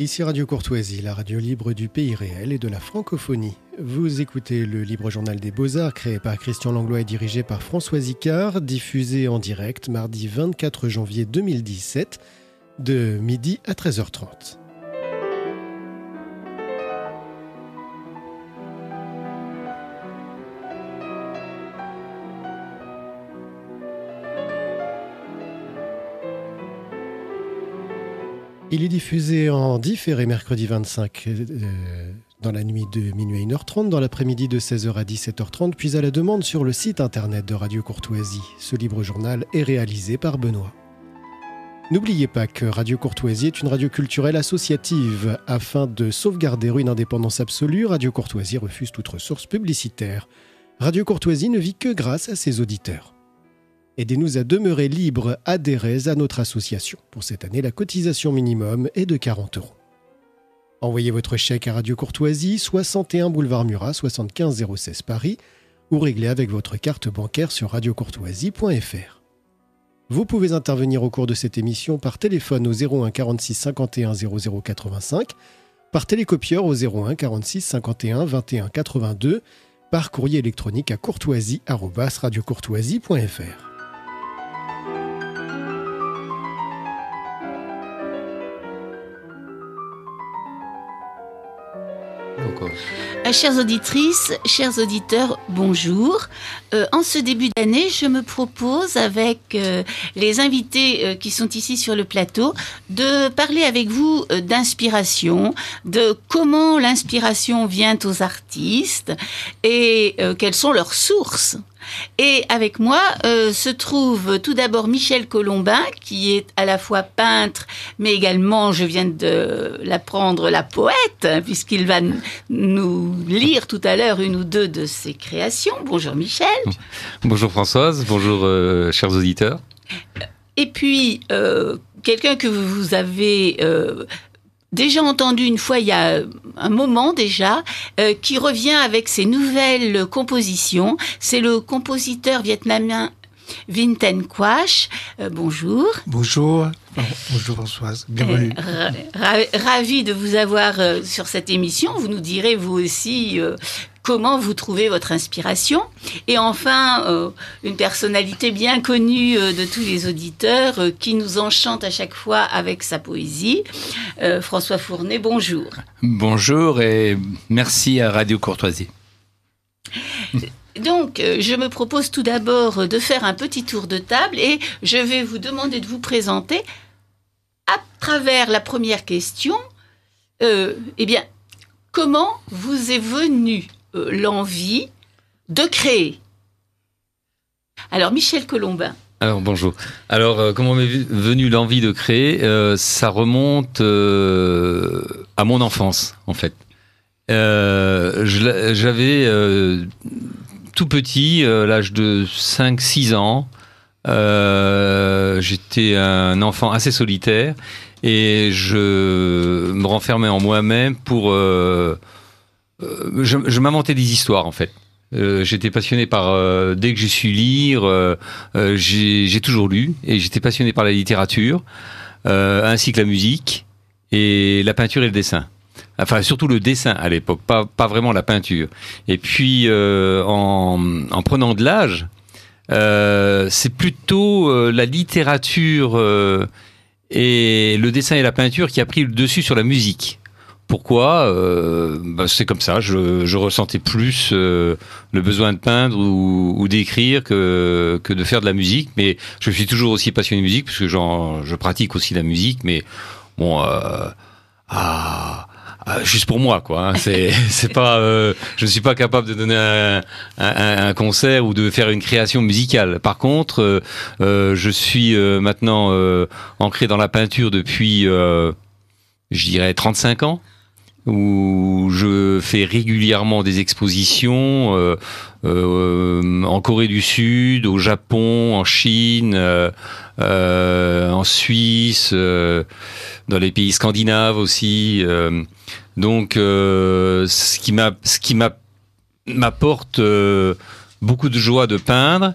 Ici Radio Courtoisie, la radio libre du pays réel et de la francophonie. Vous écoutez le libre journal des beaux-arts créé par Christian Langlois et dirigé par François Zicard, diffusé en direct mardi 24 janvier 2017 de midi à 13h30. Il est diffusé en différé mercredi 25 euh, dans la nuit de minuit à 1h30, dans l'après-midi de 16h à 17h30, puis à la demande sur le site internet de Radio Courtoisie. Ce libre journal est réalisé par Benoît. N'oubliez pas que Radio Courtoisie est une radio culturelle associative. Afin de sauvegarder une indépendance absolue, Radio Courtoisie refuse toute ressource publicitaire. Radio Courtoisie ne vit que grâce à ses auditeurs. Aidez-nous à demeurer libres, adhérez à notre association. Pour cette année, la cotisation minimum est de 40 euros. Envoyez votre chèque à Radio Courtoisie, 61 boulevard Murat, 75 016 Paris, ou réglez avec votre carte bancaire sur radiocourtoisie.fr. Vous pouvez intervenir au cours de cette émission par téléphone au 01 46 51 00 85, par télécopieur au 01 46 51 21 82, par courrier électronique à courtoisie.fr Chers euh, Chères auditrices, chers auditeurs, bonjour. Euh, en ce début d'année, je me propose avec euh, les invités qui sont ici sur le plateau de parler avec vous d'inspiration, de comment l'inspiration vient aux artistes et quelles sont leurs sources. Et avec moi euh, se trouve tout d'abord Michel Colombin, qui est à la fois peintre, mais également, je viens de l'apprendre, la poète, hein, puisqu'il va nous lire tout à l'heure une ou deux de ses créations. Bonjour Michel. Bonjour Françoise, bonjour euh, chers auditeurs. Et puis, euh, quelqu'un que vous avez déjà entendu une fois il y a euh, un moment déjà, euh, qui revient avec ses nouvelles compositions. C'est le compositeur vietnamien Vinten Quash. Euh, bonjour. Bonjour. Oh, bonjour Françoise, bienvenue. Ravi de vous avoir sur cette émission. Vous nous direz vous aussi comment vous trouvez votre inspiration. Et enfin, euh, une personnalité bien connue euh, de tous les auditeurs euh, qui nous enchante à chaque fois avec sa poésie, François Fournet, bonjour. Bonjour et merci à Radio Courtoisie. Donc, je me propose tout d'abord de faire un petit tour de table et je vais vous demander de vous présenter à travers la première question. eh bien, comment vous est venu euh, l'envie de créer. Alors, Michel Colombin. Alors, bonjour. Alors, euh, comment m'est venue l'envie de créer euh, Ça remonte à mon enfance, en fait. J'avais tout petit, l'âge de 5-6 ans, j'étais un enfant assez solitaire et je me renfermais en moi-même pour euh, je, m'inventais des histoires en fait. Euh, j'étais passionné par euh, dès que je suis lire, j'ai toujours lu et j'étais passionné par la littérature, ainsi que la musique et la peinture et le dessin. Enfin, surtout le dessin à l'époque, pas, vraiment la peinture. Et puis, en, prenant de l'âge, c'est plutôt la littérature et le dessin et la peinture qui a pris le dessus sur la musique. Pourquoi euh, bah, C'est comme ça. Je, ressentais plus euh, le besoin de peindre ou, d'écrire que, que de faire de la musique. Mais je suis toujours aussi passionné de musique parce que je pratique aussi la musique. Mais bon, euh, ah, ah, juste pour moi quoi hein. c'est c'est pas euh, je ne suis pas capable de donner un, concert ou de faire une création musicale par contre euh, je suis maintenant ancré dans la peinture depuis je dirais 35 ans où je fais régulièrement des expositions euh, euh, en Corée du Sud, au Japon, en Chine, euh, euh, en Suisse, dans les pays scandinaves aussi. donc, ce qui m'a, ce qui m'apporte beaucoup de joie de peindre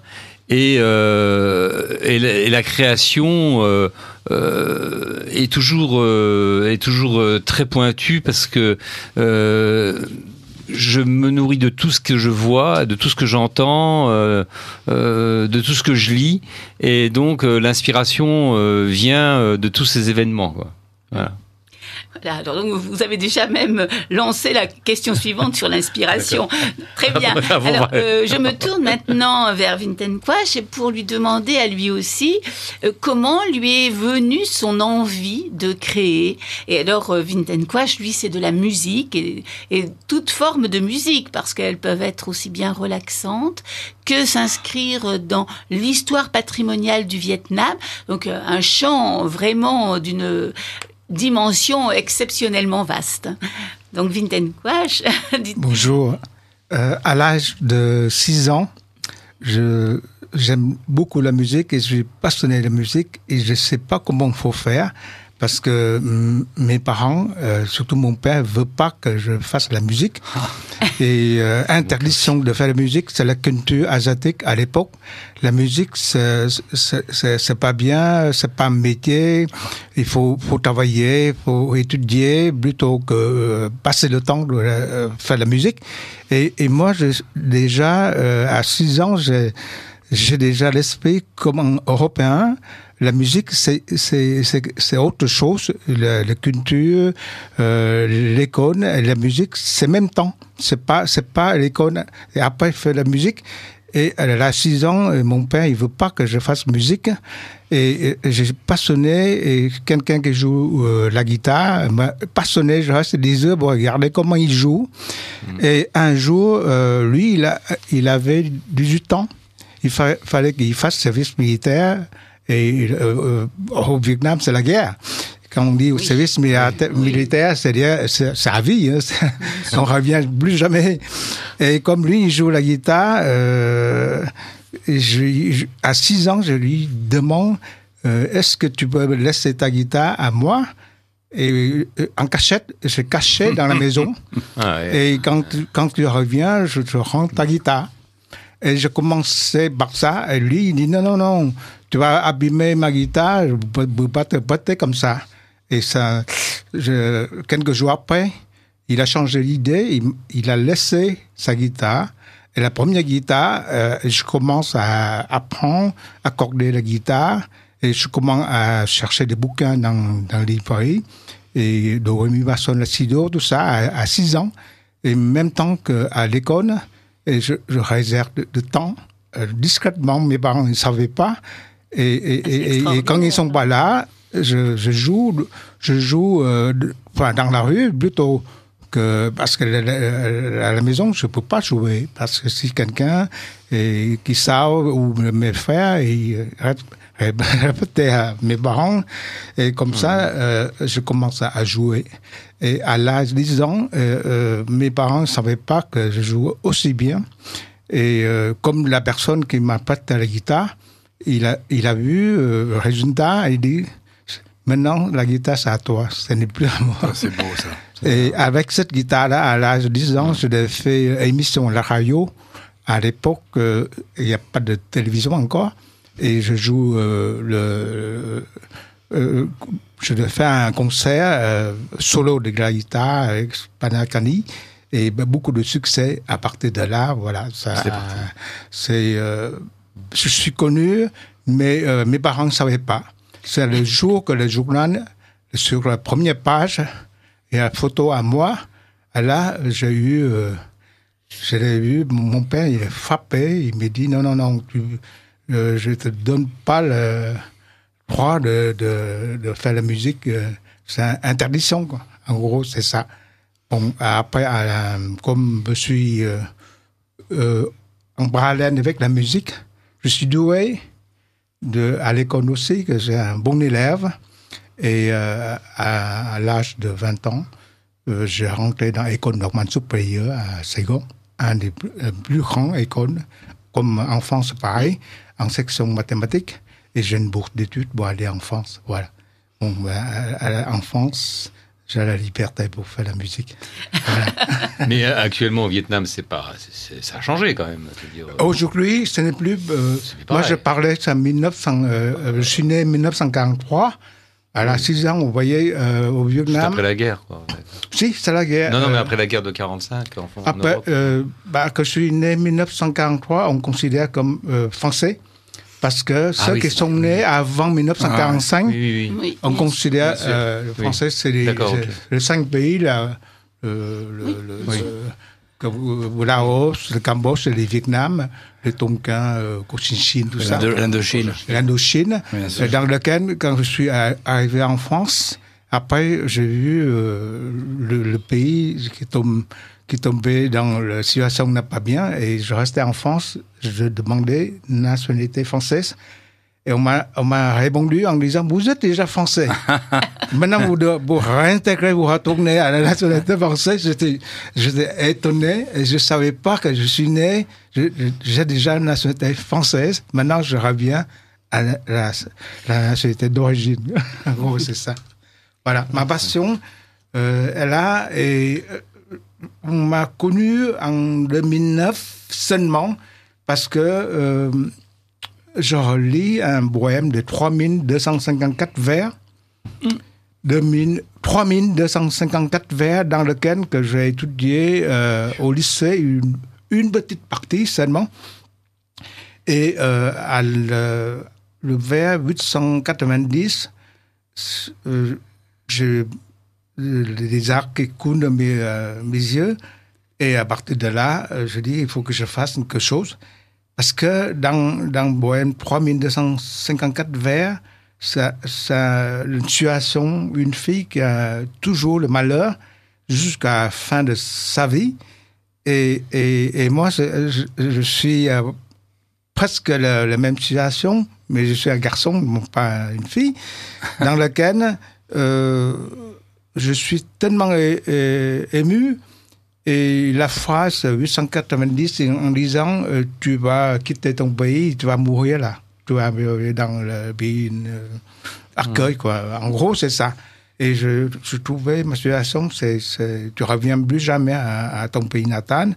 et, et la, création euh, est toujours euh, est toujours euh, très pointu parce que je me nourris de tout ce que je vois, de tout ce que j'entends, de tout ce que je lis. Et donc, l'inspiration vient de tous ces événements. Quoi. Voilà alors donc vous avez déjà même lancé la question suivante sur l'inspiration. Très ah, bien. Alors, euh, je me tourne maintenant vers Quash et pour lui demander à lui aussi euh, comment lui est venue son envie de créer. Et alors, euh, Quash, lui, c'est de la musique et, et, toute forme de musique parce qu'elles peuvent être aussi bien relaxantes que s'inscrire dans l'histoire patrimoniale du Vietnam. Donc, euh, un chant vraiment d'une dimension exceptionnellement vaste. Donc, Vinten Kouach. Bonjour. Euh, à l'âge de 6 ans, je, j'aime beaucoup la musique et je suis passionné de musique et je ne sais pas comment il faut faire parce que mm, mes parents, euh, surtout mon père, veut pas que je fasse la musique. Ah. Et euh, interdiction de faire la musique, c'est la culture asiatique à l'époque. La musique, c'est pas bien, c'est pas un métier. Il faut, travailler, travailler, faut étudier plutôt que euh, passer le temps de faire la musique. Et, moi, déjà à 6 ans, j'ai déjà l'esprit comme un Européen la musique, c'est autre chose. La, culture, euh, l'école, la musique, c'est même temps. C'est pas, c'est pas l'école. Et après, je fais la musique. Et à a 6 ans, mon père, il veut pas que je fasse musique. Et, j'ai passionné, et quelqu'un qui joue euh, la guitare, passionné, je reste 10 heures pour regarder comment il joue. Mm. Et un jour, euh, lui, il, a, il avait 18 ans. Il fallait qu'il fasse service militaire et euh, euh, au Vietnam, c'est la guerre quand on dit au service militaire, c'est-à-dire sa vie. Hein. on revient plus jamais. Et comme lui, il joue la guitare, euh, à 6 ans, je lui demande est-ce que tu peux laisser ta guitare à moi et en cachette, je cachais dans la maison. Ah, et quand, quand tu reviens, je te rends ta guitare. Et je commençais par ça. Et lui, il dit non, non, non, tu vas abîmer ma guitare, je ne pas te comme ça. Et ça, quelques jours après, il a changé d'idée, il, a laissé sa guitare. Et la première guitare, euh, je commence à apprendre à accorder la guitare et je commence à chercher des bouquins dans, dans les paris. et de Rémi Basson, Cido, tout ça, à 6 ans. Et même temps qu'à l'école, et je, réserve de, temps euh, discrètement, mes parents ne savaient pas. Ah, et, et, et, quand ils sont pas là, je, joue, je joue euh, enfin, dans la rue plutôt. Que, parce que à la maison, je ne peux pas jouer. Parce que si quelqu'un qui sait, ou mes frères, ils répétaient à mes parents, et comme ça, euh, je commence à jouer. Et à l'âge de 10 ans, euh, mes parents ne savaient pas que je jouais aussi bien. Et comme la personne qui m'a prêté la guitare, il a, il a vu euh, le résultat et il dit Maintenant, la guitare, c'est à toi, ce n'est plus à moi. Ah, c'est beau ça. Et avec cette guitare-là, à l'âge de 10 ans, je l'ai fait émission à la radio. À l'époque, euh, il y n'y a pas de télévision encore. Et je joue euh, le. je fais un concert solo de la guitare avec Panacani et beaucoup de succès à partir de là. Voilà, ça, c'est je suis connu, mais euh, mes parents ne savaient pas. C'est le jour que le journal, sur la première page, et la photo à moi, là, j'ai eu, euh, j'ai vu mon père, il est frappé, il me dit, non, non, non, tu, ne euh, je te donne pas le droit de, de, de faire la musique, c'est interdiction, En gros, c'est ça. Bon, après, comme je suis en bras avec la musique, je suis doué à l'école aussi, que j'ai un bon élève. Et euh, à, l'âge de 20 ans, euh, j'ai rentré dans l'école normale supérieure à Ségon, un des plus, euh, grands écoles, comme en France pareil, en section mathématiques. Et j'ai une bourse d'études pour aller en France. Voilà. Bon, ben, à, en France, j'allais la liberté pour faire la musique. Mais euh, actuellement au Vietnam, c'est pas, ça a changé quand même. Euh, Aujourd'hui, ce n'est plus. Euh, moi, je parlais en 1900. je suis né en 1943. À la 6 ans, on voyait au Vietnam. C'est après la guerre, Si, c'est la guerre. Non, non, mais après la guerre de 45, en, après, bah, que je suis né en 1943, on considère comme français parce que ah ceux qui sont nés avant 1945, ah, on considère euh, le français, c'est les, cinq pays, la, le, Laos, le Cambodge, le Vietnam, le Tonkin, euh, Cochinchine, tout ça. L'Indochine. L'Indochine, dans lequel, quand je suis arrivé en France, après, j'ai vu euh, le, le, pays qui tombe qui dans la situation n'a pas bien et je restais en France. Je demandais nationalité française. Et on m'a répondu en disant, vous êtes déjà français. Maintenant, vous, devez, vous réintégrer, vous retournez à la nationalité française. J'étais étonné et je ne savais pas que je suis né. J'ai déjà la nationalité française. Maintenant, je reviens à la, nationalité d'origine. gros, c'est ça. Voilà, ma passion, euh, est là et euh, on m'a connu en 2009 seulement parce que euh, je relis un bohème de 3254 vers. 3254 mm. vers dans lequel que j'ai étudié euh, au lycée une, petite partie seulement. Et euh, à le, vers 890, euh, des arcs qui coulent mes, euh, mes yeux. Et à partir de là, euh, je dis, il faut que je fasse quelque chose. Parce que dans, dans Bohème 3254 vers, ça, une situation, une fille qui a toujours le malheur jusqu'à la fin de sa vie. Et, et, moi, je, suis euh, presque la, même situation, mais je suis un garçon, pas une fille, dans lequel je suis tellement euh, euh, ému. Et la phrase 890, euh, en disant Tu vas quitter ton pays, tu vas mourir là. Tu vas dans le pays accueil, mmh. quoi. En gros, c'est ça. Et je, je trouvais ma situation, c'est, tu reviens plus jamais à, ton pays natal.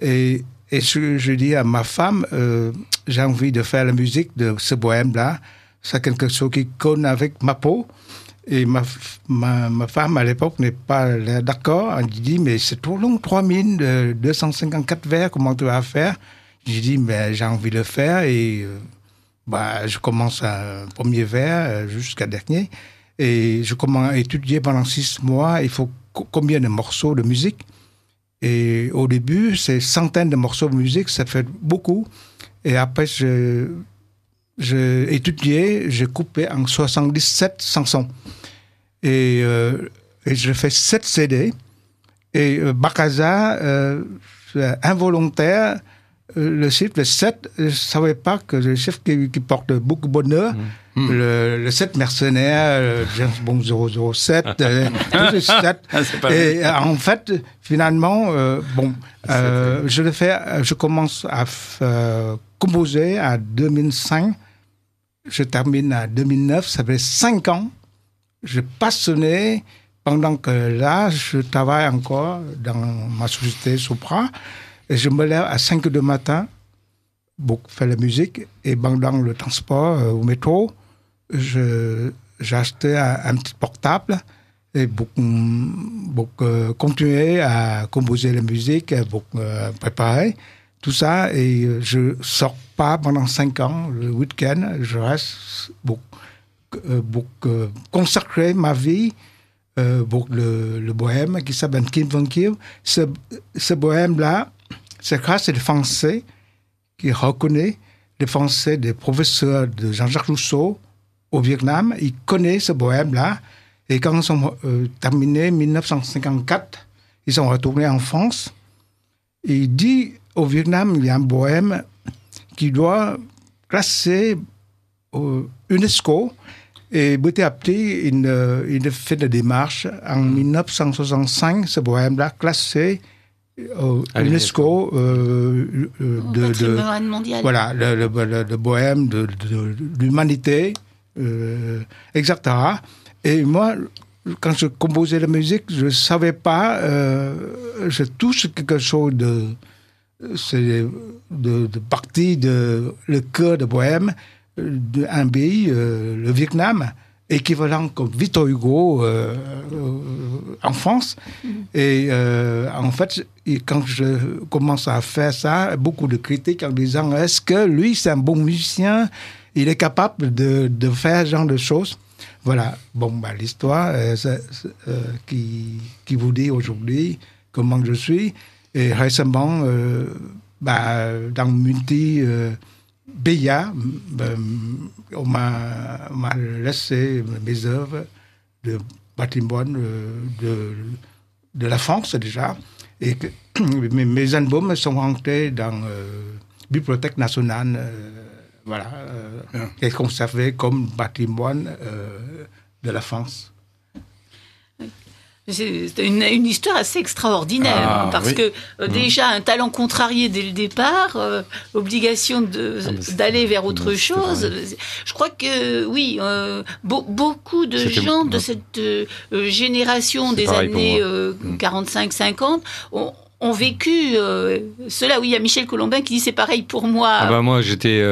Et, et je, dis à ma femme, j'ai envie de faire la musique de ce bohème-là. C'est quelque chose qui conne avec ma peau. Et ma, ma, ma femme, à l'époque, n'est pas d'accord. Elle dit, mais c'est trop long, 3 254 vers, comment tu vas faire J'ai dit, mais ben, j'ai envie de le faire. Et euh, bah, je commence un premier vers euh, jusqu'à dernier. Et je commence à étudier pendant six mois. Il faut combien de morceaux de musique Et au début, c'est centaines de morceaux de musique, ça fait beaucoup. Et après, je, j'ai étudié, j'ai coupé en 77 chansons. Et, euh, et j'ai fait 7 CD. Et euh, Bakaza, euh, euh, involontaire, euh, le chiffre 7, je ne savais pas que le chiffre qui, porte beaucoup de bonheur, mm. Mm. le, 7 mercenaire, James Bond 007, tous les 7. et en fait, finalement, bon, je le fais, je commence à composer à 2005 je termine en 2009, ça fait cinq ans. Je passionnais pendant que là, je travaille encore dans ma société Sopra. je me lève à 5 du matin pour faire la musique. Et pendant le transport euh, au métro, j'ai acheté un, petit portable et pour, euh, continuer à composer la musique, pour euh, préparer tout ça, et euh, je sors pas pendant cinq ans, le week-end, je reste pour, euh, beaucoup consacrer ma vie pour euh, le, bohème qui s'appelle Kim Van Kim. Ce, ce bohème-là, c'est grâce aux Français qui reconnaît les Français des professeurs de Jean-Jacques Rousseau au Vietnam. Ils connaissent ce bohème-là. Et quand ils ont terminés terminé 1954, ils sont retournés en France. Et il dit au Vietnam, il y a un bohème qui doit classer au euh, UNESCO. Et petit à petit, il, fait des démarche. En 1965, hmm. ce bohème-là, classé au euh, UNESCO euh, euh de, voilà le, bohème de, l'humanité etc et moi quand je composais la musique je savais pas Je touche quelque chose de c'est de, de partie de le cœur de Bohème, d'un pays, euh, le Vietnam, équivalent comme Victor Hugo euh, euh, en France. Mm-hmm. Et en fait, quand je commence à faire ça, beaucoup de critiques en disant est-ce que lui, c'est un bon musicien Il est capable de, faire ce genre de choses Voilà. Bon, bah, l'histoire qui, qui vous dit aujourd'hui comment je suis. Et récemment, euh, bah, dans Multi euh, euh on m'a laissé mes œuvres de patrimoine euh, de, de, la France déjà. Et mes, albums sont rentrés dans la Bibliothèque nationale voilà, euh, ah. conservé comme patrimoine de la France. C'est une, histoire assez extraordinaire, ah, parce que euh, mmh. déjà un talent contrarié dès le départ, euh, obligation obligation ah, d'aller vers autre chose. Euh, je crois que oui, beaucoup de gens de cette génération des années 45-50 mmh. ont, vécu cela. Oui, il y a Michel Colombin qui dit c'est pareil pour moi. Ah bah, moi j'étais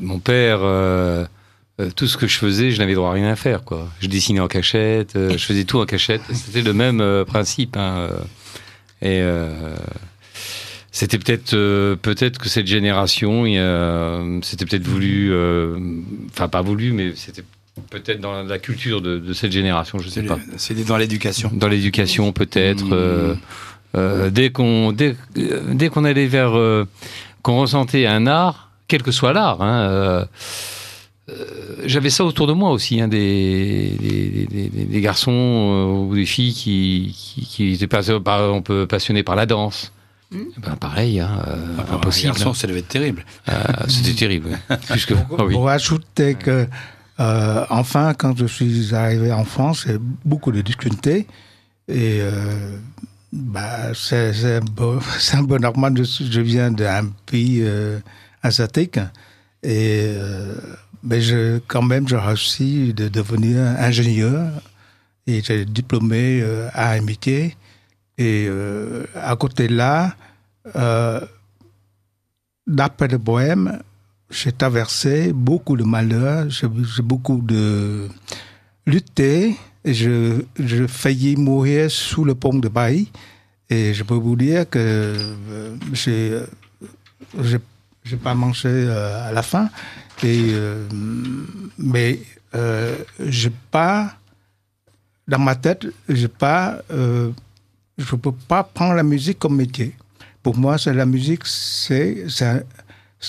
mon père euh, tout ce que je faisais, je n'avais droit à rien à faire. Quoi. Je dessinais en cachette, euh, je faisais tout en cachette. C'était le même euh, principe. Hein, et c'était peut-être peut-être que cette génération, c'était peut-être voulu, enfin pas voulu, mais c'était peut-être dans la culture de, cette génération, je ne sais pas. C'était dans l'éducation. Dans l'éducation, peut-être. Mmh. dès qu'on dès qu'on allait vers qu'on ressentait un art, quel que soit l'art. Hein, euh, j'avais ça autour de moi aussi, hein, des, des, garçons euh, ou des filles qui, étaient par euh, peut passionnés par la danse. Hmm. Eh ben, pareil, hein, ah, impossible. Hein. ça devait être terrible. C'était terrible. Puisque, On ah ajouter que, enfin, quand je suis arrivé en France, il beaucoup de difficultés. Et bah, c'est un bon normal. Je, viens d'un pays asiatique. Et mais je, quand même, j'ai réussi de devenir ingénieur et j'ai diplômé euh, à MIT. Et euh, à côté de là, euh, d'après le bohème, j'ai traversé beaucoup de malheurs, j'ai beaucoup de lutté. Et je, je failli mourir sous le pont de Paris. Et je peux vous dire que je j'ai, pas mangé à la fin. Euh, mais euh, je pas, dans ma tête, je pas, euh, je peux pas prendre la musique comme métier. Pour moi, c'est la musique, c'est un,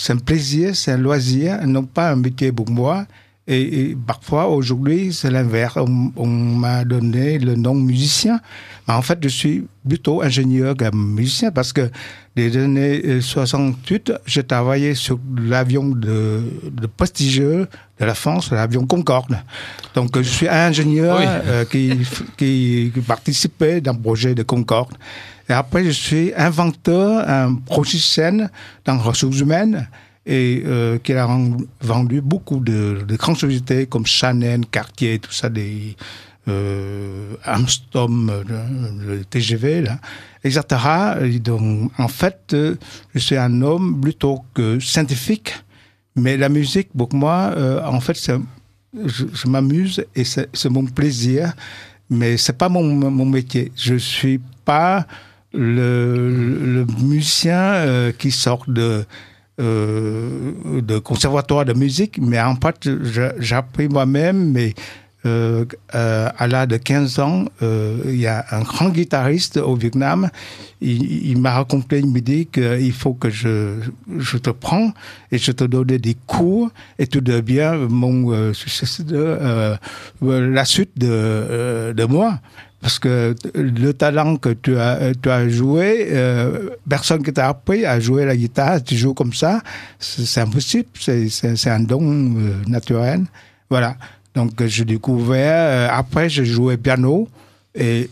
un plaisir, c'est un loisir, non pas un métier pour moi. Et, parfois, aujourd'hui, c'est l'inverse. On, m'a donné le nom musicien. Mais en fait, je suis plutôt ingénieur que musicien parce que des années 68, euh, j'ai travaillé sur l'avion de, de, prestigieux de la France, l'avion Concorde. Donc, je suis un ingénieur euh, qui, qui, participait d'un projet de Concorde. Et après, je suis inventeur, un scène dans ressources humaines et euh, qu'il a vendu beaucoup de, grandes sociétés comme Chanel, Cartier, tout ça, des euh, Amstom, euh, le, TGV, là, etc. donc, en fait, euh, je suis un homme plutôt que scientifique, mais la musique, pour moi, euh, en fait, je, m'amuse et c'est, mon plaisir, mais c'est pas mon, métier. Je suis pas le, musicien qui sort de euh, de conservatoire de musique, mais en fait, appris moi-même, mais euh, euh, à l'âge de 15 ans, il y a un grand guitariste au Vietnam. Il, m'a raconté, il me dit qu'il faut que je, je te prends et je te donne des cours et tu deviens mon, la suite de, de moi. Parce que le talent que tu as, euh, tu as joué, euh, personne qui t'a appris à jouer la guitare, tu joues comme ça, c'est impossible, c'est un don euh, naturel. Voilà. Donc je découvert, après j'ai joué piano, et,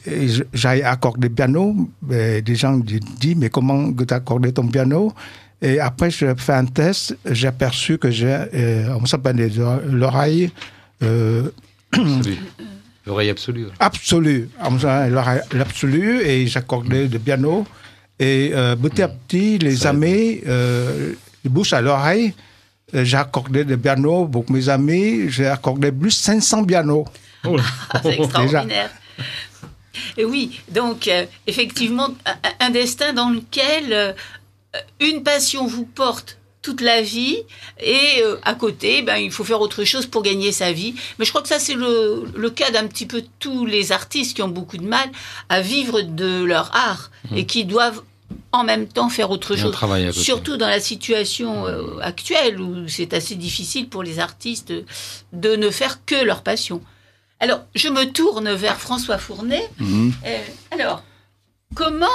j'ai accordé piano. des gens me disent, mais comment tu as ton piano Et après, je fais un test, j'ai aperçu que j'ai, on s'appelle l'oreille euh, L'oreille absolue. Hein. Absolue. L'absolu, et j'accordais des pianos. Et euh, petit à petit, les amis, euh, bouches à l'oreille, euh, j'accordais des pianos pour mes amis. J'ai accordé plus de 500 pianos. Oh C'est extraordinaire. Oui, donc euh, effectivement, un destin dans lequel une passion vous porte toute la vie et euh, à côté, ben, il faut faire autre chose pour gagner sa vie. Mais je crois que ça, c'est le, le, cas d'un petit peu tous les artistes qui ont beaucoup de mal à vivre de leur art mmh. et qui doivent en même temps faire autre chose. Surtout dans la situation euh, actuelle où c'est assez difficile pour les artistes de ne faire que leur passion. Alors, je me tourne vers François Fournet. Mmh. Euh, alors, comment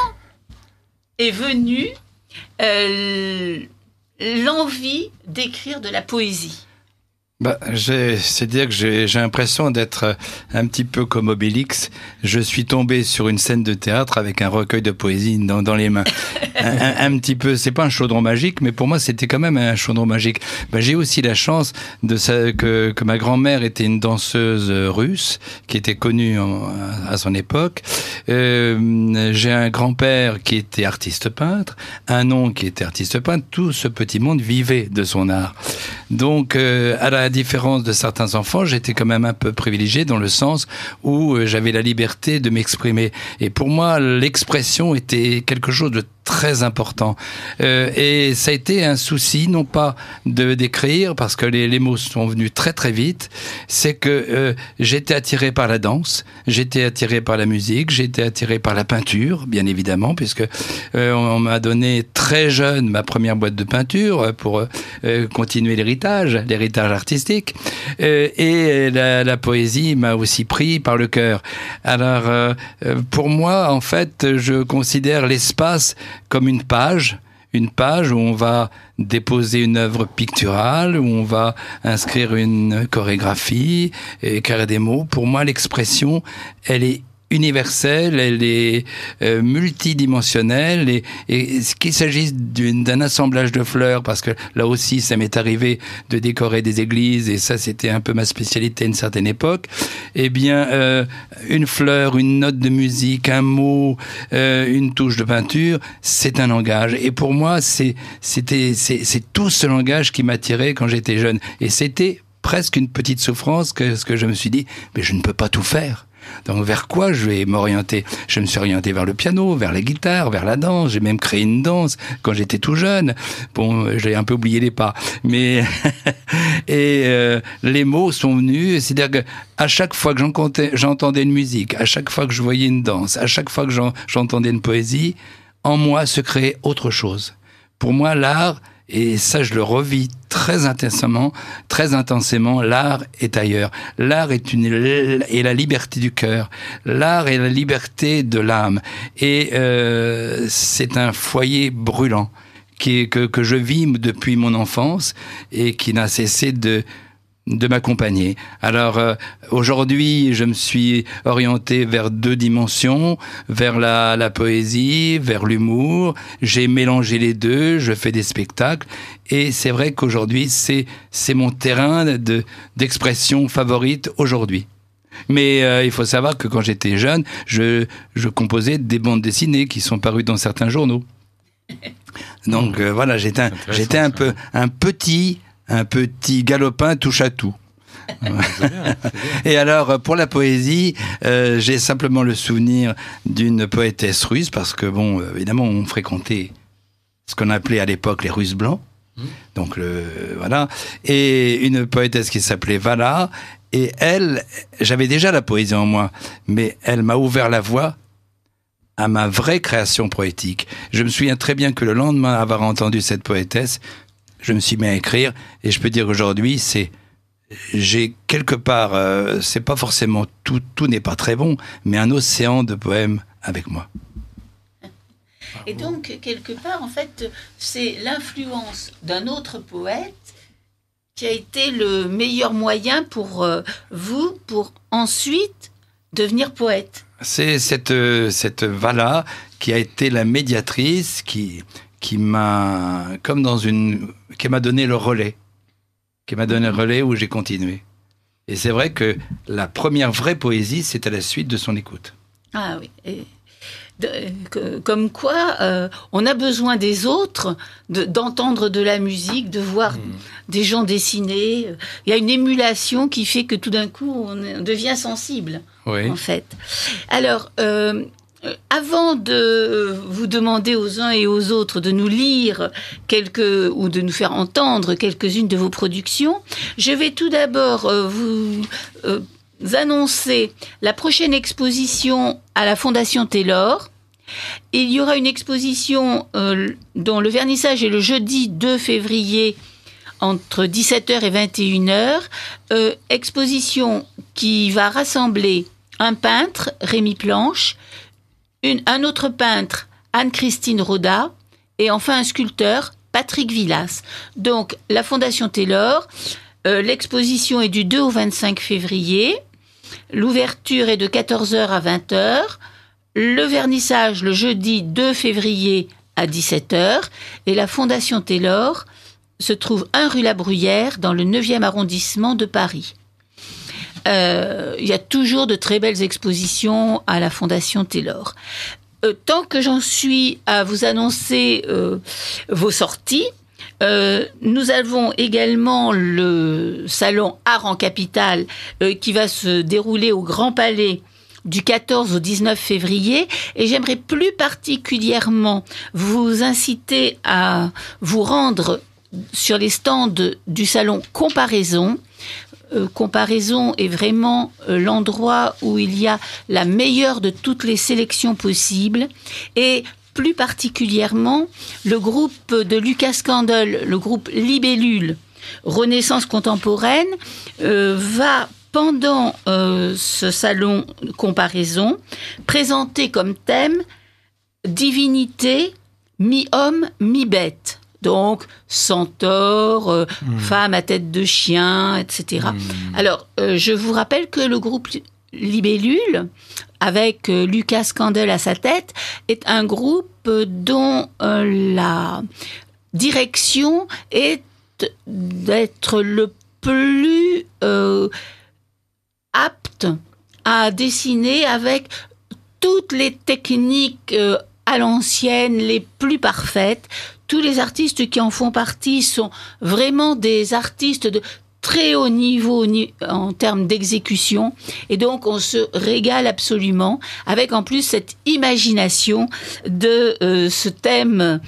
est venue l'envie d'écrire de la poésie bah, C'est dire que j'ai l'impression d'être euh, un petit peu comme Obélix. Je suis tombé sur une scène de théâtre avec un recueil de poésie dans, les mains. un, petit peu, c'est pas un chaudron magique, mais pour moi c'était quand même un chaudron magique. Bah, j'ai aussi la chance de que, que ma grand-mère était une danseuse russe qui était connue à son époque. Euh, j'ai un grand-père qui était artiste peintre, un oncle qui était artiste peintre. Tout ce petit monde vivait de son art. Donc euh, à la différence de certains enfants, j'étais quand même un peu privilégié dans le sens où euh, j'avais la liberté de m'exprimer. Et pour moi, l'expression était quelque chose de très important. Euh, et ça a été un souci, non pas de d'écrire, parce que les, mots sont venus très très vite, c'est que euh, j'étais attiré par la danse, j'étais attiré par la musique, j'étais attiré par la peinture, bien évidemment, puisque on, on m'a donné très jeune ma première boîte de peinture pour continuer l'héritage, l'héritage artistique euh, et la, la poésie m'a aussi pris par le cœur. Alors, euh, euh, pour moi, en fait, je considère l'espace comme une page une page où on va déposer une œuvre picturale, où on va inscrire une chorégraphie, écrire des mots. Pour moi, l'expression, elle est universelle, elle est euh, multidimensionnelle, et, qu'il s'agisse d'un assemblage de fleurs, parce que là aussi, ça m'est arrivé de décorer des églises, et ça, c'était un peu ma spécialité à une certaine époque, eh bien, euh, une fleur, une note de musique, un mot, euh, une touche de peinture, c'est un langage. Et pour moi, c'est tout ce langage qui m'attirait quand j'étais jeune. Et c'était presque une petite souffrance que, que je me suis dit, mais je ne peux pas tout faire. Donc vers quoi je vais m'orienter Je me suis orienté vers le piano, vers la guitare, vers la danse. J'ai même créé une danse quand j'étais tout jeune. Bon, j'ai un peu oublié les pas, mais et euh, les mots sont venus. C'est-à-dire que à chaque fois que j'entendais une musique, à chaque fois que je voyais une danse, à chaque fois que j'entendais une poésie, en moi se créait autre chose. Pour moi, l'art, et ça, je le revis très intensément, très intensément. L'art est ailleurs. L'art est une et la liberté du cœur. L'art est la liberté de l'âme. Et euh, c'est un foyer brûlant qui, que, que je vis depuis mon enfance et qui n'a cessé de de m'accompagner. Alors euh, aujourd'hui, je me suis orienté vers deux dimensions, vers la, poésie, vers l'humour. J'ai mélangé les deux, je fais des spectacles et c'est vrai qu'aujourd'hui, c'est mon terrain de d'expression favorite aujourd'hui. Mais euh, il faut savoir que quand j'étais jeune, je, composais des bandes dessinées qui sont parues dans certains journaux. Donc euh, voilà, j'étais j'étais un peu un petit un petit galopin touche à tout. Ah, et alors, pour la poésie, euh, j'ai simplement le souvenir d'une poétesse russe, parce que, bon, évidemment, on fréquentait ce qu'on appelait à l'époque les Russes blancs. Mmh. Donc, voilà. Et une poétesse qui s'appelait Vala. Et elle, j'avais déjà la poésie en moi, mais elle m'a ouvert la voie à ma vraie création poétique. Je me souviens très bien que le lendemain avoir entendu cette poétesse, je me suis mis à écrire et je peux dire aujourd'hui, c'est j'ai quelque part, euh, c'est pas forcément tout, tout n'est pas très bon, mais un océan de poèmes avec moi. Et donc, quelque part, en fait, c'est l'influence d'un autre poète qui a été le meilleur moyen pour euh, vous, pour ensuite devenir poète. C'est cette, euh, cette Vala qui a été la médiatrice, qui, qui m'a, comme dans une, qui m'a donné le relais, qui m'a donné le relais où j'ai continué. Et c'est vrai que la première vraie poésie, c'est à la suite de son écoute. Ah oui. comme quoi euh, on a besoin des autres, d'entendre de, la musique, de voir hmm. des gens dessiner. Il y a une émulation qui fait que tout d'un coup on devient sensible, oui. en fait. Alors, euh, euh, avant de vous demander aux uns et aux autres de nous lire quelques ou de nous faire entendre quelques-unes de vos productions, je vais tout d'abord euh, vous euh, annoncer la prochaine exposition à la Fondation Taylor. Il y aura une exposition dont le vernissage est le jeudi 2 février entre 17h et 21h, exposition qui va rassembler un peintre, Rémi Planche, une, un autre peintre, Anne-Christine Roda, et enfin un sculpteur, Patrick Villas. Donc la Fondation Taylor, euh, l'exposition est du 2 au 25 février, l'ouverture est de 14h à 20h, le vernissage le jeudi 2 février à 17h, et la Fondation Taylor se trouve 1 rue La Bruyère dans le 9e arrondissement de Paris il euh, y a toujours de très belles expositions à la Fondation Taylor. Euh, tant que j'en suis à vous annoncer euh, vos sorties, nous avons également le salon Art en Capitale qui va se dérouler au Grand Palais du 14 au 19 février et j'aimerais plus particulièrement vous inciter à vous rendre sur les stands du salon Comparaison euh, comparaison est vraiment euh, l'endroit où il y a la meilleure de toutes les sélections possibles. Et plus particulièrement, le groupe de Lucas Candle, le groupe Libellule, Renaissance contemporaine, euh, va pendant ce salon comparaison présenter comme thème divinité, mi-homme, mi-bête donc centaure, femmes euh, femme à tête de chien, etc. Hmm. Alors, euh, je vous rappelle que le groupe Libellule, avec euh, Lucas Candel à sa tête, est un groupe dont la direction est d'être le plus apte à dessiner avec toutes les techniques à l'ancienne, les plus parfaites, tous les artistes qui en font partie sont vraiment des artistes de très haut niveau en termes d'exécution. Et donc, on se régale absolument avec en plus cette imagination de euh, ce thème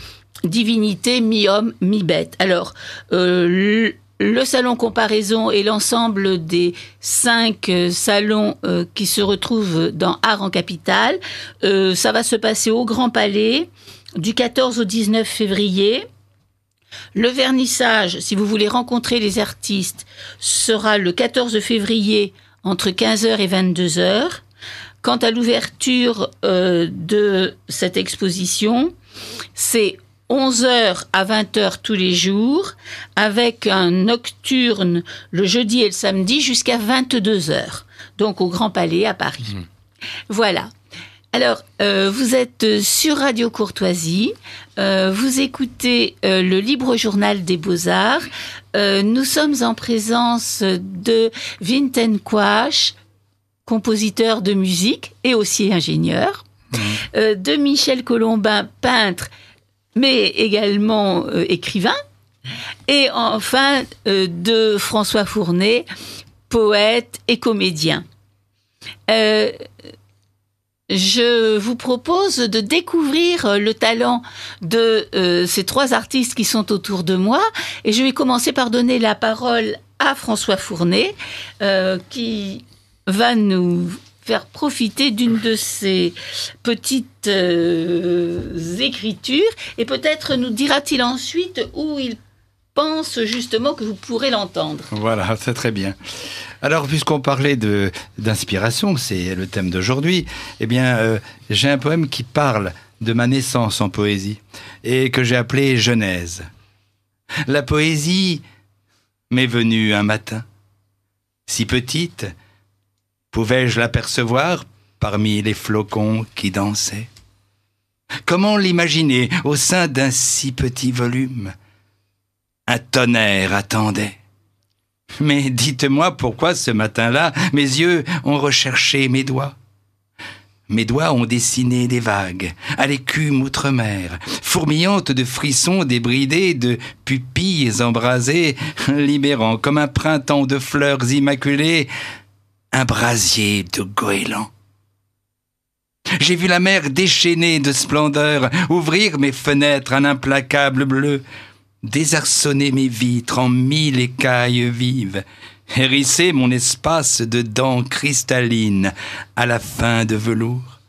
divinité mi-homme, mi-bête. Alors, euh, le salon comparaison et l'ensemble des cinq euh, salons qui se retrouvent dans Art en Capital, ça va se passer au Grand Palais du 14 au 19 février. Le vernissage, si vous voulez rencontrer les artistes, sera le 14 février entre 15h et 22h. Quant à l'ouverture euh, de cette exposition, c'est 11h à 20h tous les jours, avec un nocturne le jeudi et le samedi jusqu'à 22h, donc au Grand Palais à Paris. Mmh. Voilà. Alors, euh, vous êtes sur Radio Courtoisie, euh, vous écoutez euh, le libre journal des beaux-arts. nous sommes en présence de Vinten Quash, compositeur de musique et aussi ingénieur, mmh. de Michel Colombin, peintre, mais également écrivain, et enfin de François Fournet, poète et comédien je vous propose de découvrir euh, le talent de euh, ces trois artistes qui sont autour de moi. Et je vais commencer par donner la parole à François Fournet, euh, qui va nous faire profiter d'une de ses petites écritures. Et peut-être nous dira-t-il ensuite où il peut pense justement que vous pourrez l'entendre. Voilà, c'est très bien. Alors, puisqu'on parlait de d'inspiration, c'est le thème d'aujourd'hui, eh bien, euh, j'ai un poème qui parle de ma naissance en poésie et que j'ai appelé Genèse. La poésie m'est venue un matin. Si petite, pouvais-je l'apercevoir parmi les flocons qui dansaient Comment l'imaginer au sein d'un si petit volume un tonnerre attendait. Mais dites-moi pourquoi ce matin-là, mes yeux ont recherché mes doigts. Mes doigts ont dessiné des vagues, à l'écume outre-mer, fourmillantes de frissons débridés, de pupilles embrasées, libérant comme un printemps de fleurs immaculées, un brasier de goélands. J'ai vu la mer déchaînée de splendeur, ouvrir mes fenêtres à implacable bleu, désarçonner mes vitres en mille écailles vives, hérisser mon espace de dents cristallines à la fin de velours.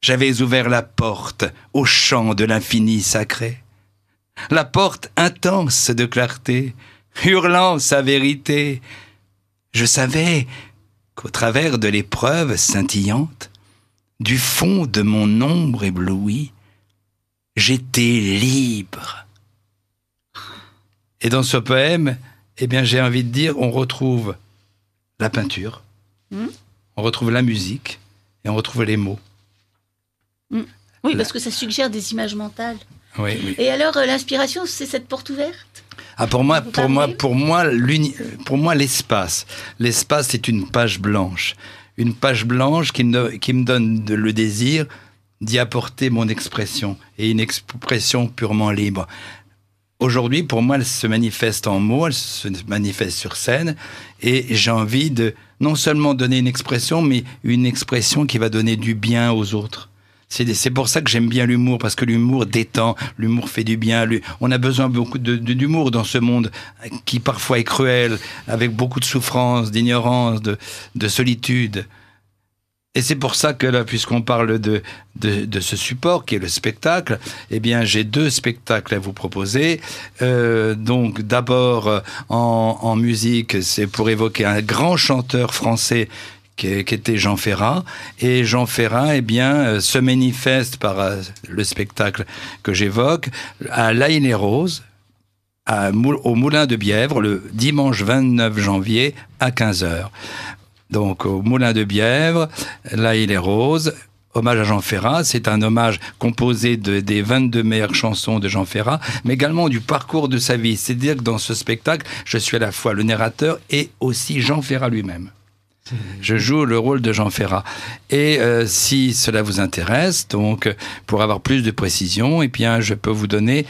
J'avais ouvert la porte au champ de l'infini sacré, la porte intense de clarté, hurlant sa vérité. Je savais qu'au travers de l'épreuve scintillante, du fond de mon ombre éblouie, j'étais libre et dans ce poème, eh bien, j'ai envie de dire, on retrouve la peinture, hmm. on retrouve la musique et on retrouve les mots. Hmm. Oui, parce que ça suggère des images mentales. Et alors, euh, l'inspiration, c'est cette porte ouverte ah, pour moi, pour moi, pour moi, pour moi, l'espace, l'espace, c'est une page blanche, une page blanche qui, me donne le désir d'y apporter mon expression et une expression purement libre aujourd'hui, pour moi, elle se manifeste en mots, elle se manifeste sur scène, et j'ai envie de non seulement donner une expression, mais une expression qui va donner du bien aux autres. C'est pour ça que j'aime bien l'humour, parce que l'humour détend, l'humour fait du bien. On a besoin beaucoup d'humour dans ce monde qui parfois est cruel, avec beaucoup de souffrance, d'ignorance, de solitude. Et c'est pour ça que là, puisqu'on parle de, de, ce support qui est le spectacle, eh bien, j'ai deux spectacles à vous proposer. Euh, donc, d'abord, euh, en, musique, c'est pour évoquer un grand chanteur français qui, était Jean Ferrat. Et Jean Ferrat, eh bien, euh, se manifeste par le spectacle que j'évoque à L'Aïn et Rose, au Moulin de Bièvre, le dimanche 29 janvier à 15h donc au Moulin de Bièvre. Là, il est rose. Hommage à Jean Ferrat, c'est un hommage composé de, des 22 meilleures chansons de Jean Ferrat, mais également du parcours de sa vie. C'est-à-dire que dans ce spectacle, je suis à la fois le narrateur et aussi Jean Ferrat lui-même. Je joue le rôle de Jean Ferrat. Et euh, si cela vous intéresse, donc pour avoir plus de précision, eh bien, je peux vous donner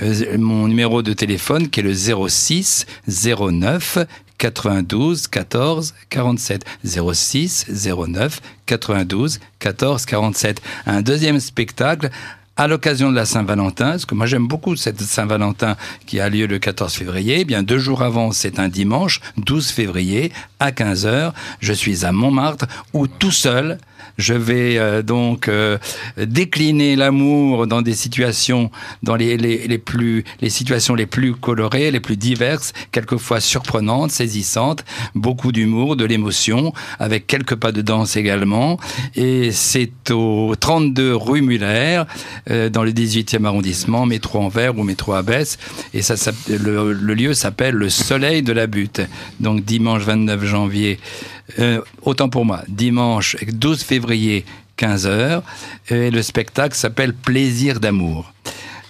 euh, mon numéro de téléphone qui est le 06 09 92 14 47 06 09 92 14 47. Un deuxième spectacle à l'occasion de la Saint-Valentin, parce que moi j'aime beaucoup cette Saint-Valentin qui a lieu le 14 février, eh bien deux jours avant, c'est un dimanche, 12 février, à 15h, je suis à Montmartre, où tout seul, je vais euh, donc euh, décliner l'amour dans des situations, dans les, plus, situations les plus colorées, les plus diverses, quelquefois surprenantes, saisissantes, beaucoup d'humour, de l'émotion, avec quelques pas de danse également. Et c'est au 32 rue Muller, euh, dans le 18e arrondissement, métro en Anvers ou métro baisse. Et le, le lieu s'appelle le Soleil de la Butte. Donc dimanche 29 janvier euh, autant pour moi, dimanche 12 février, 15h. Et le spectacle s'appelle Plaisir d'amour.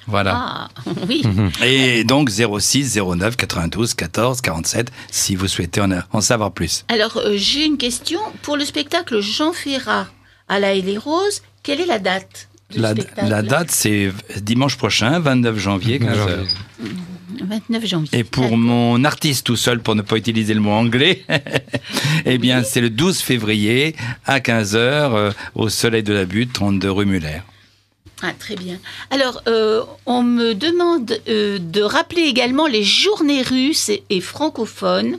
Voilà. Ah, oui. Et donc 06 09 92 14 47 si vous souhaitez en, en savoir plus. Alors euh, j'ai une question pour le spectacle Jean Ferrat à la et les Roses. Quelle est la date la, la, date c'est dimanche prochain 29 janvier 15h. 29 janvier. Et pour mon artiste tout seul, pour ne pas utiliser le mot anglais, eh bien, c'est le 12 février à 15h euh, au Soleil de la Butte, 32 rue Muller. Ah, très bien. Alors, euh, on me demande euh, de rappeler également les journées russes et, et francophones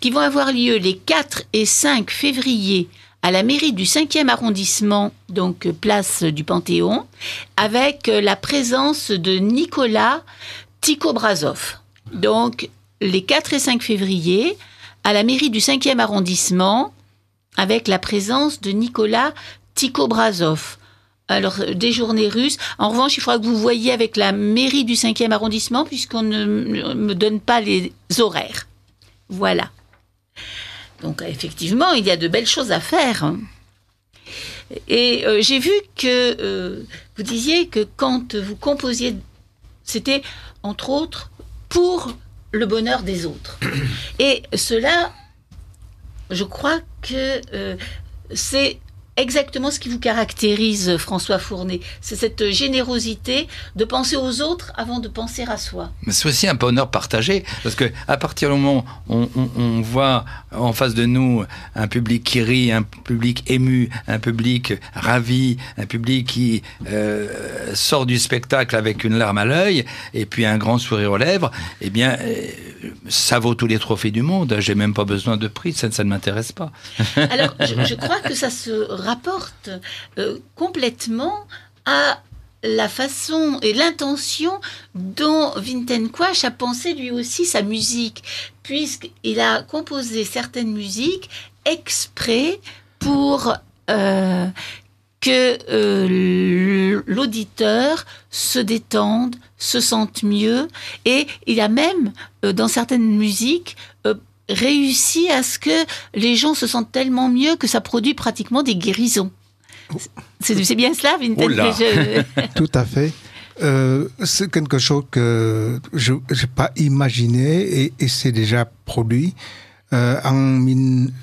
qui vont avoir lieu les 4 et 5 février à la mairie du 5e arrondissement, donc place du Panthéon, avec la présence de Nicolas Tycho Brazov. Donc, les 4 et 5 février, à la mairie du 5e arrondissement, avec la présence de Nicolas Tycho Brazov. Alors, euh, des journées russes. En revanche, il faudra que vous voyiez avec la mairie du 5e arrondissement, puisqu'on ne me donne pas les horaires. Voilà. Donc, effectivement, il y a de belles choses à faire. Hein. Et euh, j'ai vu que euh, vous disiez que quand vous composiez, c'était entre autres, pour le bonheur des autres. Et cela, je crois que euh, c'est exactement ce qui vous caractérise, François Fournet. C'est cette générosité de penser aux autres avant de penser à soi. Mais c'est aussi un bonheur partagé, parce que à partir du moment où on, voit en face de nous un public qui rit, un public ému, un public ravi, un public qui euh, sort du spectacle avec une larme à l'œil et puis un grand sourire aux lèvres, eh bien, euh, ça vaut tous les trophées du monde. J'ai même pas besoin de prix, ça, ne m'intéresse pas. Alors, je crois que ça se rapporte euh, complètement à la façon et l'intention dont Quash a pensé lui aussi sa musique, puisqu'il a composé certaines musiques exprès pour euh, que euh, l'auditeur se détende, se sente mieux, et il a même, dans certaines musiques, réussi à ce que les gens se sentent tellement mieux que ça produit pratiquement des guérisons. C'est bien cela, oh Tout à fait. Euh, c'est quelque chose que je n'ai pas imaginé et, c'est déjà produit. Euh, en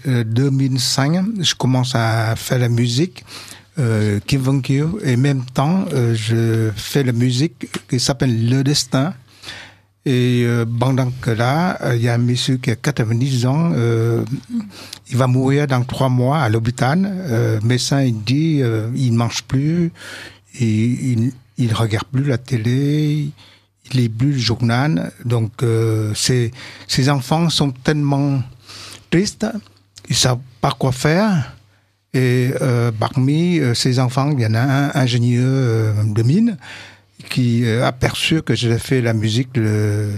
2005, euh, je commence à faire la musique. Euh, Kim et en même temps, je fais la musique qui s'appelle Le Destin et pendant que là, il y a un monsieur qui a 90 ans, euh, il va mourir dans trois mois à l'hôpital. Euh, médecin, il dit, euh, il ne mange plus, et, il ne regarde plus la télé, il lit plus le journal. Donc, euh, ces, ses enfants sont tellement tristes, ils savent pas quoi faire. Et parmi ces enfants, il y en a un ingénieur de mine qui euh, aperçut que j'avais fait la musique, le,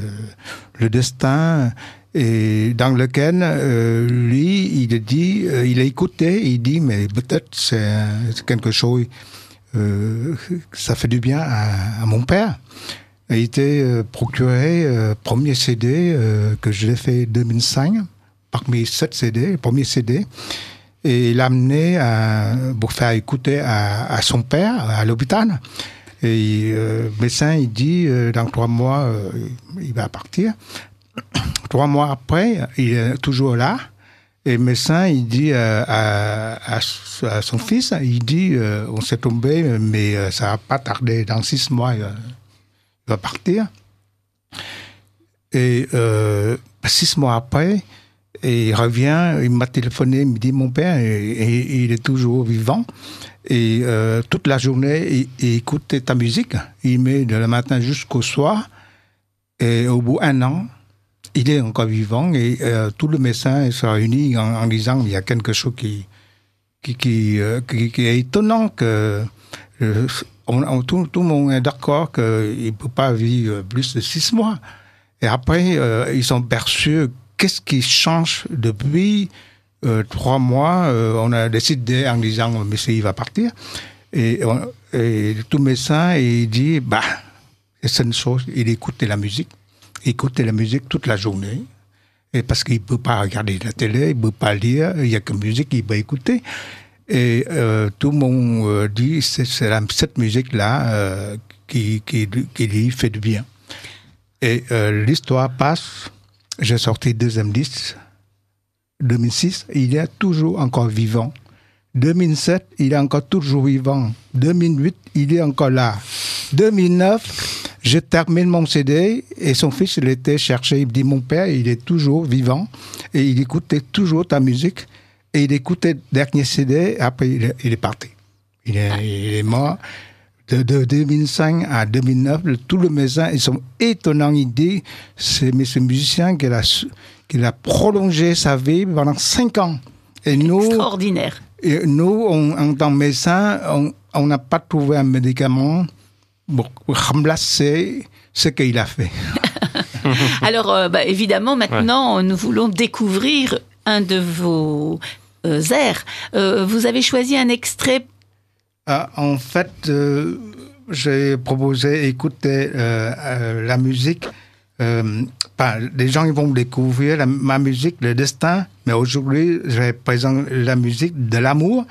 destin et dans lequel euh, lui, il dit, euh, il a écouté, il dit, mais peut-être c'est quelque chose, euh, ça fait du bien à, mon père. Il a été procuré premier CD que j'ai fait 2005, parmi sept CD, le premier CD, et il l'a amené pour faire écouter à, à son père à l'hôpital. Et euh, médecin, il dit, euh, dans trois mois, euh, il va partir. trois mois après, il est toujours là. Et médecin, il dit euh, à, son fils, il dit, on s'est tombé, mais ça va pas tarder. Dans six mois, il va, partir. Et six mois après, il revient, il m'a téléphoné, il me dit, mon père, il est toujours vivant et euh, toute la journée, il, écoutait ta musique. Il met de le matin jusqu'au soir. Et au bout d'un an, il est encore vivant et tous euh, tout le médecin se réunit en, disant il y a quelque chose qui, qui, qui, euh, est étonnant que on, tout, tout, le monde est d'accord qu'il ne peut pas vivre plus de six mois. Et après, ils sont perçus qu'est-ce qui change depuis euh, trois mois, euh, on a décidé en disant monsieur il va partir. Et, tout et tout médecin il dit bah c'est une chose, il écoutait la musique, il écoutait la musique toute la journée. Et parce qu'il ne peut pas regarder la télé, il ne peut pas lire, il n'y a que musique qu'il va écouter. Et euh, tout le monde dit c'est cette musique-là qui, qui, qui, lui fait du bien. Et l'histoire passe, j'ai sorti deuxième disque, 2006, il est toujours encore vivant. 2007, il est encore toujours vivant. 2008, il est encore là. 2009, je termine mon CD et son fils l'était cherché. Il me dit, mon père, il est toujours vivant et il écoutait toujours ta musique. Et il écoutait le dernier CD, après il est, parti. Il est, mort. De, 2005 à 2009, Tous tout le maison, ils sont étonnants. Ils disent, c'est ce musicien qui a su, il a prolongé sa vie pendant cinq ans. Et nous, Extraordinaire. Et nous, on, en tant médecin, on n'a pas trouvé un médicament pour remplacer ce qu'il a fait. Alors, euh, bah, évidemment, maintenant, nous voulons découvrir un de vos euh, airs. Euh, vous avez choisi un extrait. Ah, en fait, j'ai proposé écouter la musique euh, les gens ils vont découvrir ma musique, le destin, mais aujourd'hui, je présente la musique de l'amour,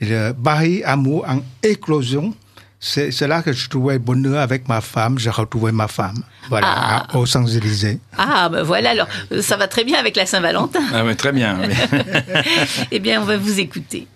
le Barry Amour en éclosion. C'est là que je trouvais bonheur avec ma femme, j'ai retrouvé ma femme, voilà, au ah. aux Champs-Élysées. Ah, ben voilà, alors ça va très bien avec la Saint-Valentin. Ah, très bien. eh bien, on va vous écouter.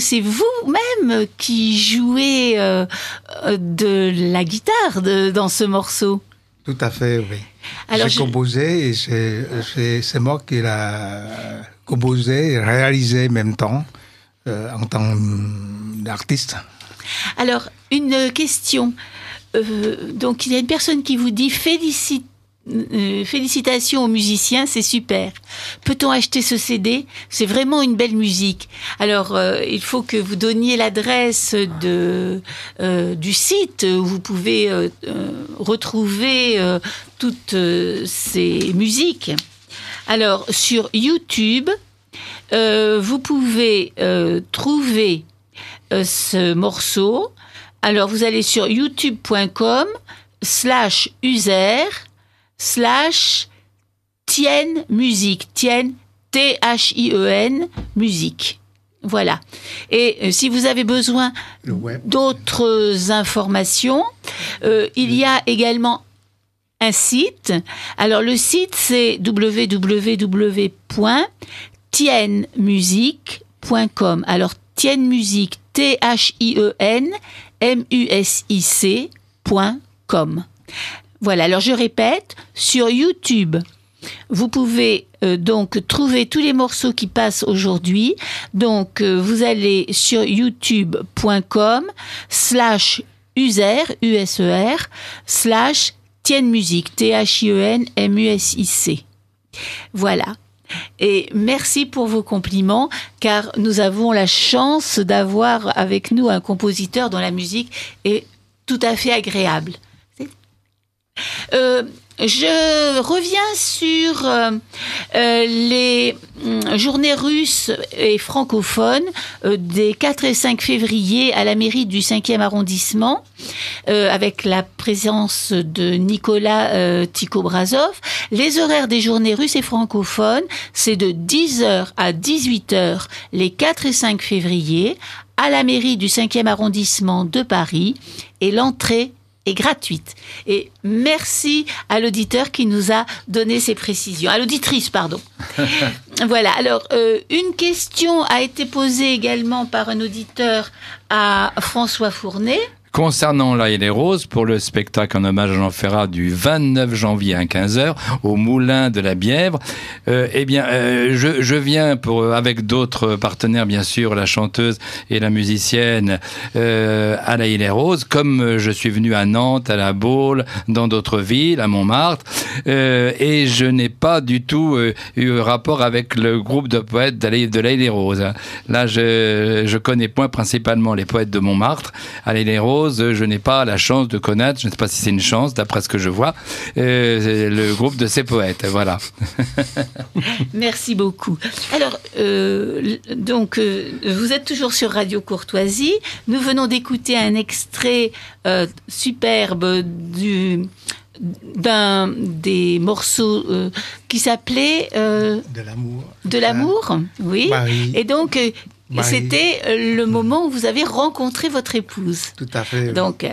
c'est vous-même qui jouez euh, euh, de la guitare dans ce morceau. Tout à fait, oui. j'ai composé et c'est moi qui l'ai composé et réalisé en même temps euh, en tant qu'artiste. Alors, une question. donc, il y a une personne qui vous dit félicite euh, félicitations aux musiciens, c'est super. Peut-on acheter ce CD C'est vraiment une belle musique. Alors, euh, il faut que vous donniez l'adresse de euh, du site où vous pouvez retrouver toutes ces musiques. Alors, sur YouTube, vous pouvez trouver ce morceau. Alors, vous allez sur youtube.com slash user slash Tienne Musique. Tienne, T-H-I-E-N, musique. Voilà. Et euh, si vous avez besoin d'autres informations, euh, il y a également un site. Alors le site c'est www.tiennemusique.com. Alors Tienne Musique, T-H-I-E-N M-U-S-I-C.com. Voilà, alors je répète, sur YouTube, vous pouvez euh, donc trouver tous les morceaux qui passent aujourd'hui. Donc euh, vous allez sur youtube.com slash user, USER, slash tienne musique, T-H-I-E-N-M-U-S-I-C. Voilà. Et merci pour vos compliments, car nous avons la chance d'avoir avec nous un compositeur dont la musique est tout à fait agréable. Euh, je reviens sur euh, euh, les hum, journées russes et francophones des 4 et 5 février à la mairie du 5e arrondissement, avec la présence de Nicolas Tikobrazov. Les horaires des journées russes et francophones, c'est de 10h à 18h les 4 et 5 février à la mairie du 5e arrondissement de Paris et l'entrée et gratuite. Et merci à l'auditeur qui nous a donné ces précisions, à l'auditrice, pardon. voilà, alors euh, une question a été posée également par un auditeur à François Fournet. Concernant l'Ail et les roses, pour le spectacle en hommage à Jean Ferrat du 29 janvier à 15h au Moulin de la Bièvre, euh, eh bien, euh, je, viens pour, euh, avec d'autres partenaires, bien sûr, la chanteuse et la musicienne euh, à laïle et les roses, comme je suis venu à Nantes, à La Baule, dans d'autres villes, à Montmartre, et je n'ai pas du tout eu rapport avec le groupe de poètes de Là et roses. Hein. Là, je, je connais point principalement les poètes de Montmartre, à les roses, euh, je n'ai pas la chance de connaître, je ne sais pas si c'est une chance, d'après ce que je vois, euh, euh, le groupe de ces poètes. Voilà. Merci beaucoup. Alors, donc, vous êtes toujours sur Radio Courtoisie. Nous venons d'écouter un extrait superbe du d'un des morceaux qui s'appelait de l'amour de l'amour oui bah et donc c'était euh, le moment où vous avez rencontré votre épouse. Tout à fait. Donc, euh,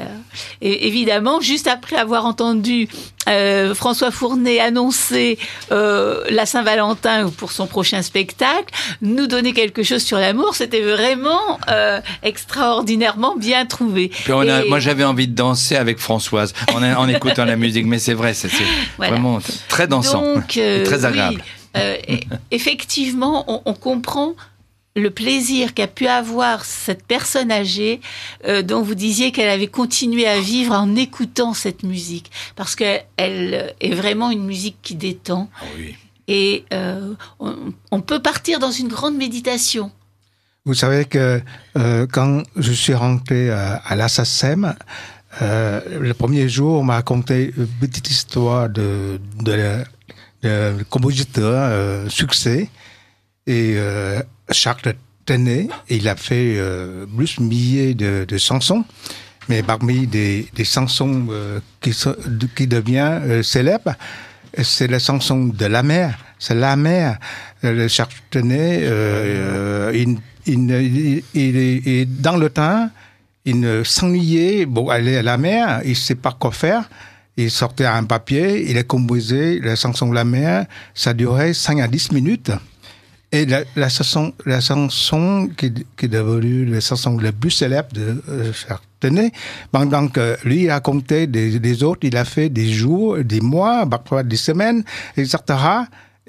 évidemment, juste après avoir entendu euh, François Fournet annoncer la Saint-Valentin pour son prochain spectacle, nous donner quelque chose sur l'amour, c'était vraiment extraordinairement bien trouvé. Moi, j'avais envie de danser avec Françoise en, écoutant la musique, mais c'est vrai, c'est vraiment très dansant, très agréable. effectivement, on comprend le plaisir qu'a pu avoir cette personne âgée euh, dont vous disiez qu'elle avait continué à vivre en écoutant cette musique parce qu'elle euh, est vraiment une musique qui détend. Ah Et euh, on, peut partir dans une grande méditation. Vous savez que quand je suis rentré à, à le premier jour, on m'a raconté une petite histoire de, de, de, de compositeur succès. Et Charles Tenet, il a fait plus euh, plus milliers de, chansons, mais parmi des, chansons euh, qui, qui devient euh, célèbre, c'est la chanson de la mer. C'est la mer. Le Charles dans le temps, il s'ennuyait, bon, aller à la mer, il ne sait pas quoi faire. Il sortait un papier, il a composé la chanson de la mer, ça durait 5 à 10 minutes. Et la, chanson, la chanson qui, qui est devenue la chanson la plus célèbre de euh, pendant que lui a compté des, des autres, il a fait des jours, des mois, parfois des semaines, etc.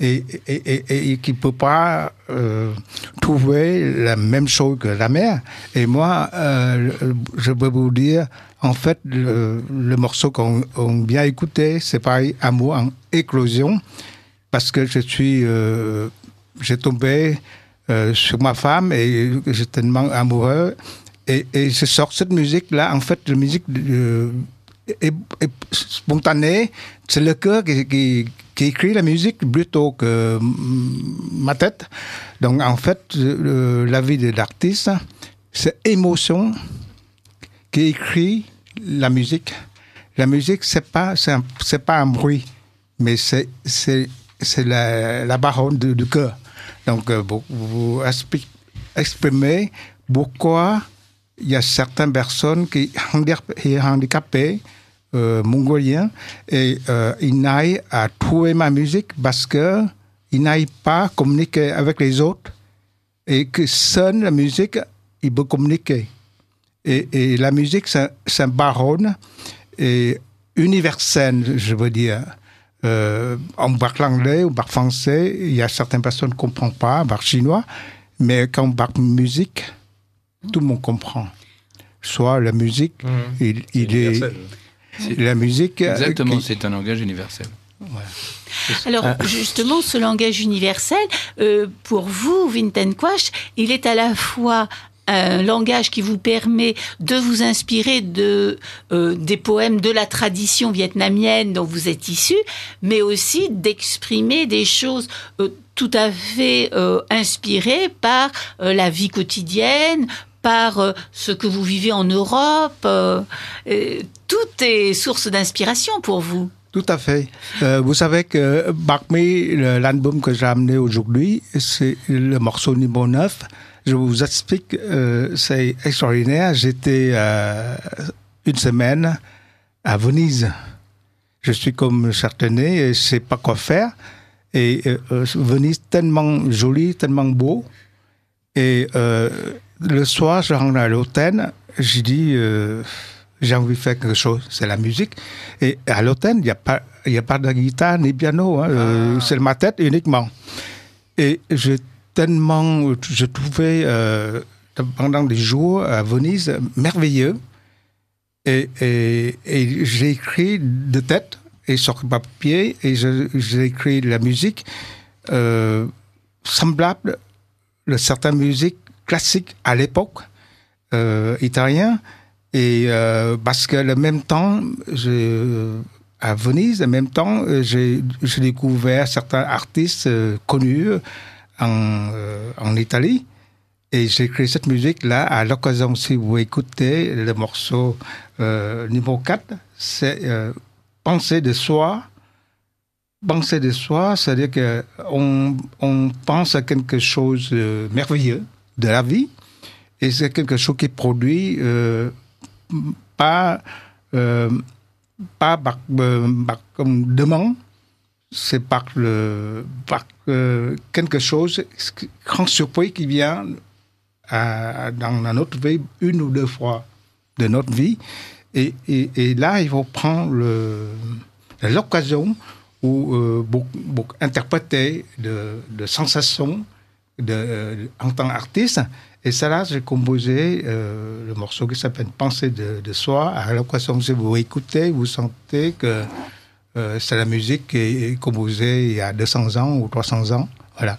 Et, et, et, qui ne peut pas euh, trouver la même chose que la mère. Et moi, euh, je peux vous dire, en fait, le, morceau qu'on a bien écouté, c'est pareil, Amour en éclosion, parce que je suis... Euh, j'ai tombé euh, sur ma femme et j'étais tellement amoureux. Et, et, je sors cette musique-là, en fait, la musique euh, est, spontanée. C'est le cœur qui, écrit la musique plutôt que mm, ma tête. Donc, en fait, la vie de l'artiste, c'est émotion qui écrit la musique. La musique, c'est pas, c'est pas un bruit, mais c'est, la, la baronne du cœur. Donc, euh, vous, exprimez pourquoi il y a certaines personnes qui sont handicapées, euh, et euh, ils n'aillent à trouver ma musique parce qu'ils n'aillent pas communiquer avec les autres. Et que sonne la musique, ils peuvent communiquer. Et, et la musique, c'est un baronne et universelle, je veux dire on euh, parle anglais, on parle français. Il y a certaines personnes qui ne comprennent pas, on chinois. Mais quand on parle musique, tout le monde comprend. Soit la musique, mhm. il, est, La musique. Euh, Exactement, c'est un langage universel. Alors euh. justement, ce langage universel, pour vous, Vinten Quash, il est à la fois un langage qui vous permet de vous inspirer de euh, des poèmes de la tradition vietnamienne dont vous êtes issu, mais aussi d'exprimer des choses euh, tout à fait euh, inspirées par la vie quotidienne, par ce que vous vivez en Europe. tout est source d'inspiration pour vous. Tout à fait. vous savez que Bakmi, l'album que j'ai amené aujourd'hui, c'est le morceau numéro 9. Je vous explique, euh, c'est extraordinaire. J'étais euh, une semaine à Venise. Je suis comme né et je sais pas quoi faire. Et euh, Venise tellement jolie, tellement beau. Et le soir, je rentre à l'hôtel. Je dis, j'ai envie de faire quelque chose. C'est la musique. Et à l'hôtel, il n'y a pas, il a pas de guitare ni piano. Hein. Ah. C'est ma tête uniquement. Et je tellement, je trouvais euh, pendant des jours à Venise merveilleux. Et, j'ai écrit de tête et sur papier et j'ai écrit de la musique euh, semblable à certaines musiques classiques à l'époque euh, italienne. Et euh, parce que le même temps, à Venise, en même temps, j'ai découvert certains artistes connus en, euh, en Italie. Et j'ai créé cette musique-là à l'occasion, si vous écoutez le morceau euh, numéro 4, c'est euh, penser de soi. Penser de soi, c'est-à-dire qu'on on pense à quelque chose de euh, merveilleux de la vie, et c'est quelque chose qui produit pas, pas comme demande, c'est par, le, par euh, quelque chose, grand surprise qui vient euh, dans notre vie une ou deux fois de notre vie. Et, et, là, il faut prendre l'occasion euh, ou pour, interpréter de, sensations de, en tant qu'artiste. Et ça, là, j'ai composé le morceau qui s'appelle Pensée de, soi. À l'occasion, vous écoutez, vous sentez que euh, c'est la musique qui est composée il y a 200 ans ou 300 ans. Voilà.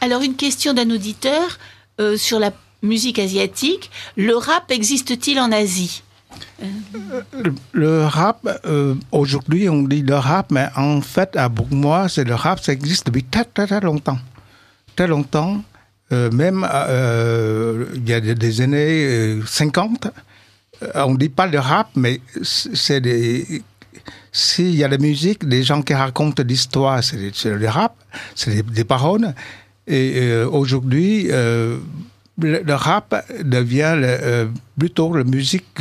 Alors, une question d'un auditeur euh, sur la musique asiatique. Le rap existe-t-il en Asie euh, le, rap, aujourd'hui on dit le rap, mais en fait à moi c'est le rap, ça existe depuis très très très longtemps. Très longtemps, même il y a des, des années 50, on ne dit pas le rap, mais c'est des s'il y a de la musique, les gens qui racontent l'histoire, c'est le rap, c'est des, des, paroles. Et euh, aujourd'hui, euh, le, rap devient euh, plutôt la musique,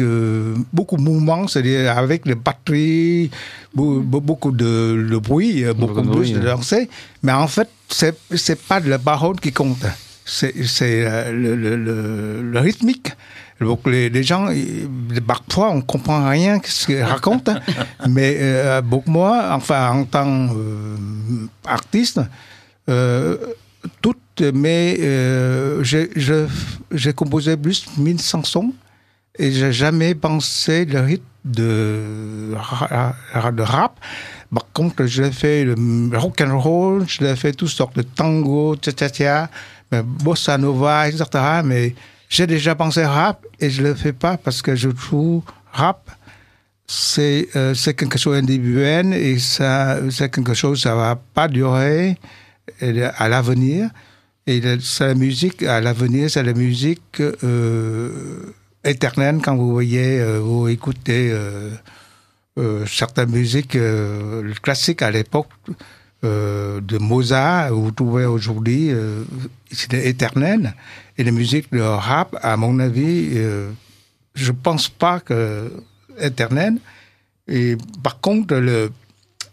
beaucoup mouvement, c'est-à-dire avec les batteries, mm-hmm. beaucoup de, bruit, beaucoup de de danser. Hein. Mais en fait, c'est n'est pas le la qui compte, c'est le, rythmique les, gens gens, parfois on comprend rien ce qu'ils racontent, hein. mais euh, beaucoup moi, enfin en tant qu'artiste, euh, euh, toutes j'ai composé plus 1000 chansons et j'ai jamais pensé le rythme de, de rap. Par contre, j'ai fait le rock and roll, je fait toutes sortes de tango, bossa nova, etc. Mais j'ai déjà pensé rap et je le fais pas parce que je trouve rap euh, c'est quelque chose d'individuel et ça c'est quelque chose ça va pas durer euh, à l'avenir et c'est la musique à l'avenir c'est la musique euh, éternelle quand vous voyez ou écoutez certaines musiques classiques à l'époque de Mozart vous trouvez aujourd'hui c'est éternel et la musique, le rap, à mon avis, je euh, je pense pas que éternelle. Et par contre, le,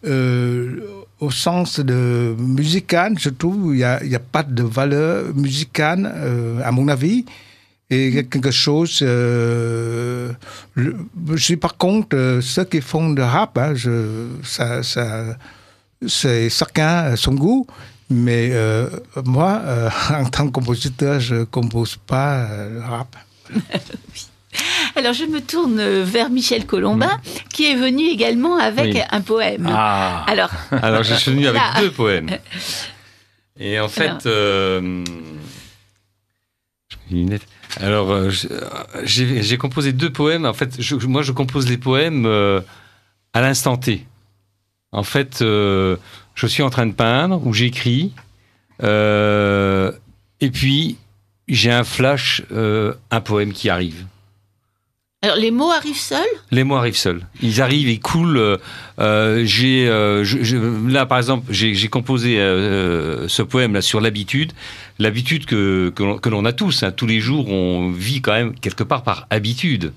euh, au sens de musicale, je trouve il n'y a, pas de valeur musicale, euh, à mon avis. Et quelque chose. je suis par contre, ceux qui font de rap, hein, je, ça, ça c'est chacun son goût. Mais euh, moi, euh, en tant que compositeur, je ne compose pas euh, le rap. Alors je me tourne vers Michel Colombin, qui est venu également avec un poème. Ah. Alors, Alors je suis venu avec deux poèmes. Et en fait, Alors, Alors j'ai composé deux poèmes. En fait, moi je compose les poèmes à l'instant T. En fait, je suis en train de peindre ou j'écris, euh, et puis j'ai un flash, euh, un poème qui arrive. Alors les mots arrivent seuls Les mots arrivent seuls. Ils arrivent, ils coulent. Euh, j'ai là par exemple, j'ai composé ce poème là sur l'habitude, l'habitude que que l'on a tous. Hein. Tous les jours, on vit quand même quelque part par habitude.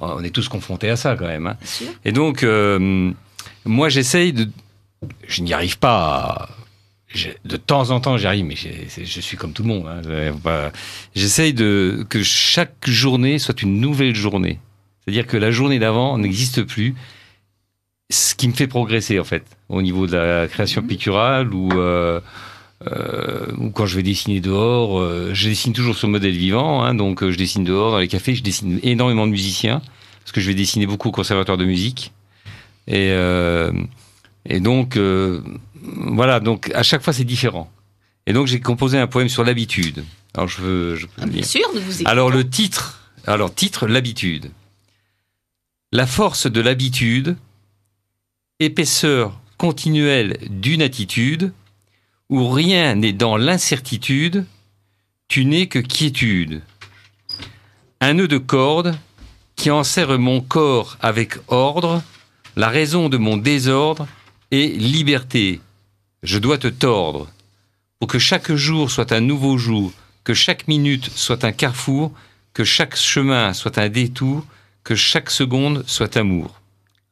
On est tous confrontés à ça quand même. Hein. Et donc moi, j'essaye de, je n'y arrive pas. de temps en temps, j'y arrive, mais je suis comme tout le monde. Hein. J'essaye de que chaque journée soit une nouvelle journée. C'est-à-dire que la journée d'avant n'existe plus. Ce qui me fait progresser, en fait, au niveau de la création mhm. picturale ou, euh, euh, ou quand je vais dessiner dehors. Euh, je dessine toujours sur le modèle vivant. Hein, donc, je dessine dehors dans les cafés. Je dessine énormément de musiciens parce que je vais dessiner beaucoup au conservatoire de musique. Et et donc, euh, voilà, donc à chaque fois c'est différent. Et donc j'ai composé un poème sur l'habitude. Alors je veux. Je peux ah, bien sûr, vous Alors le titre, alors titre, l'habitude. La force de l'habitude, épaisseur continuelle d'une attitude, où rien n'est dans l'incertitude, tu n'es que quiétude. Un nœud de corde qui enserre mon corps avec ordre, la raison de mon désordre et liberté. Je dois te tordre pour que chaque jour soit un nouveau jour, que chaque minute soit un carrefour, que chaque chemin soit un détour, que chaque seconde soit amour.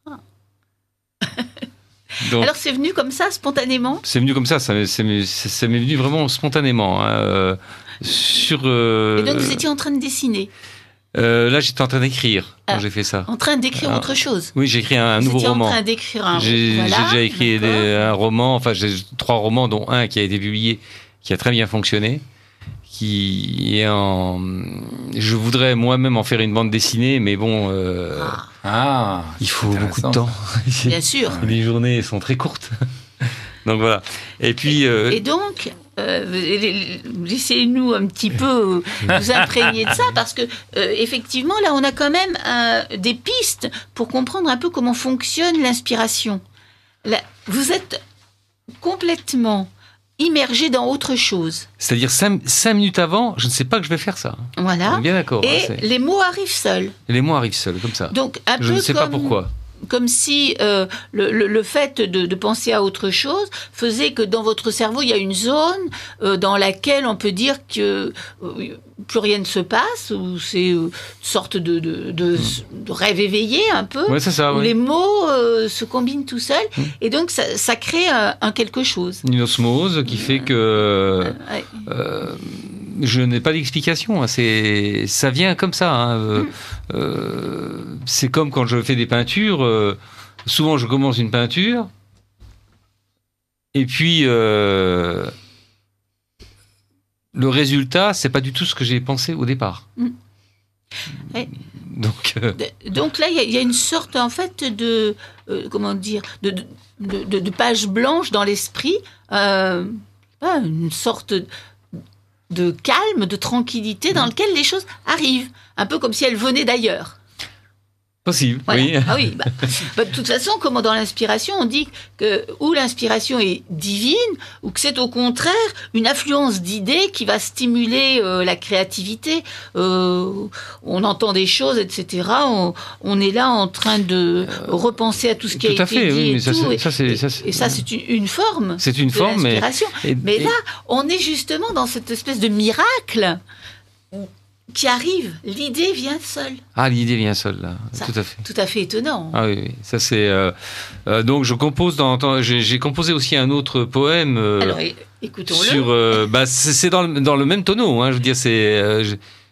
Alors c'est venu comme ça, spontanément C'est venu comme ça, ça, m'est venu vraiment spontanément. Hein, euh, sur, euh, Et donc vous étiez en train de dessiner euh, là, j'étais en train d'écrire quand ah, j'ai fait ça. En train d'écrire ah. autre chose. Oui, j'ai écrit un, nouveau roman. en train d'écrire un roman. J'ai déjà écrit un roman, enfin, j'ai trois romans, dont un qui a été publié, qui a très bien fonctionné. Qui est en. Je voudrais moi-même en faire une bande dessinée, mais bon. Euh, ah. ah. Il faut beaucoup de temps. Bien sûr. Les journées sont très courtes. donc voilà. Et puis. Euh, et donc, euh, laissez-nous un petit peu vous imprégner de ça, parce que euh, effectivement, là, on a quand même euh, des pistes pour comprendre un peu comment fonctionne l'inspiration. Vous êtes complètement immergé dans autre chose. C'est-à-dire cinq, minutes avant, je ne sais pas que je vais faire ça. Voilà. bien d'accord. Et hein, les mots arrivent seuls. Les mots arrivent seuls, comme ça. Donc je ne sais pas pourquoi comme si euh, le, fait de, penser à autre chose faisait que dans votre cerveau, il y a une zone euh, dans laquelle on peut dire que euh, plus rien ne se passe, ou c'est une sorte de, hmm. rêve éveillé un peu, où les mots se combinent tout seuls, hmm. et donc ça, crée un, quelque chose. Une osmose qui fait que je n'ai pas d'explication. Hein. c'est, ça vient comme ça. Hein. Euh, mm. euh, c'est comme quand je fais des peintures. Euh, souvent, je commence une peinture et puis le résultat, c'est pas du tout ce que j'ai pensé au départ. Mm. Donc, Donc là, il y, a une sorte en fait de comment dire de, de, de, de, page blanche dans l'esprit. Ah, une sorte de calme, de tranquillité dans mm. lequel les choses arrivent, un peu comme si elles venaient d'ailleurs. Possible, oui. Ah oui bah, bah, de toute façon, comme dans l'inspiration, on dit que ou l'inspiration est divine, ou que c'est au contraire une affluence d'idées qui va stimuler euh, la créativité. Euh, on entend des choses, etc. On, est là en train de euh, repenser à tout ce qui tout a à fait, Oui, mais et ça, ça, c'est une, forme. C'est une mais, mais là, on est justement dans cette espèce de miracle qui arrive. L'idée vient seule. Ah, l'idée vient seule, là. tout à fait. Tout à fait étonnant. Ah oui, ça c'est. Euh, euh, donc je compose dans. J'ai composé aussi un autre poème. Euh, alors, écoutons-le. Sur. bah, c'est dans, dans, le même tonneau. Hein, je veux dire, c'est.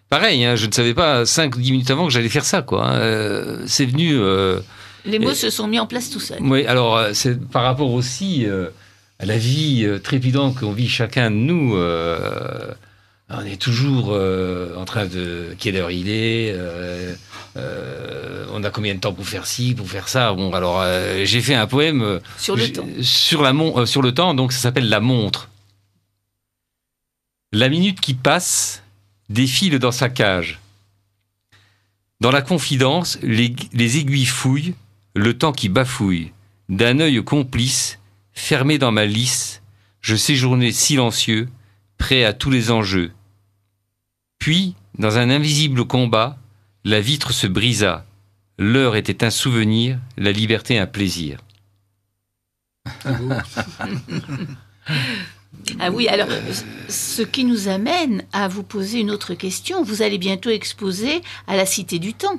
pareil, hein. je ne savais pas 5-10 minutes avant que j'allais faire ça, quoi. Hein. c'est venu. Les mots se sont mis en place tout seuls. Oui, alors c'est par rapport aussi à la vie trépidante qu'on vit chacun de nous on est toujours euh, en train de. Quelle heure il est euh, euh, On a combien de temps pour faire ci, pour faire ça Bon, alors, j'ai fait un poème. Sur le temps. Sur, la montre, sur le temps, donc ça s'appelle La montre. La minute qui passe défile dans sa cage. Dans la confidence, les, aiguilles fouillent, le temps qui bafouille. D'un œil complice, fermé dans ma lisse, je séjournais silencieux, prêt à tous les enjeux puis, dans un invisible combat, la vitre se brisa. L'heure était un souvenir, la liberté un plaisir. Ah oui, alors ce qui nous amène à vous poser une autre question. Vous allez bientôt exposer à la Cité du Temps.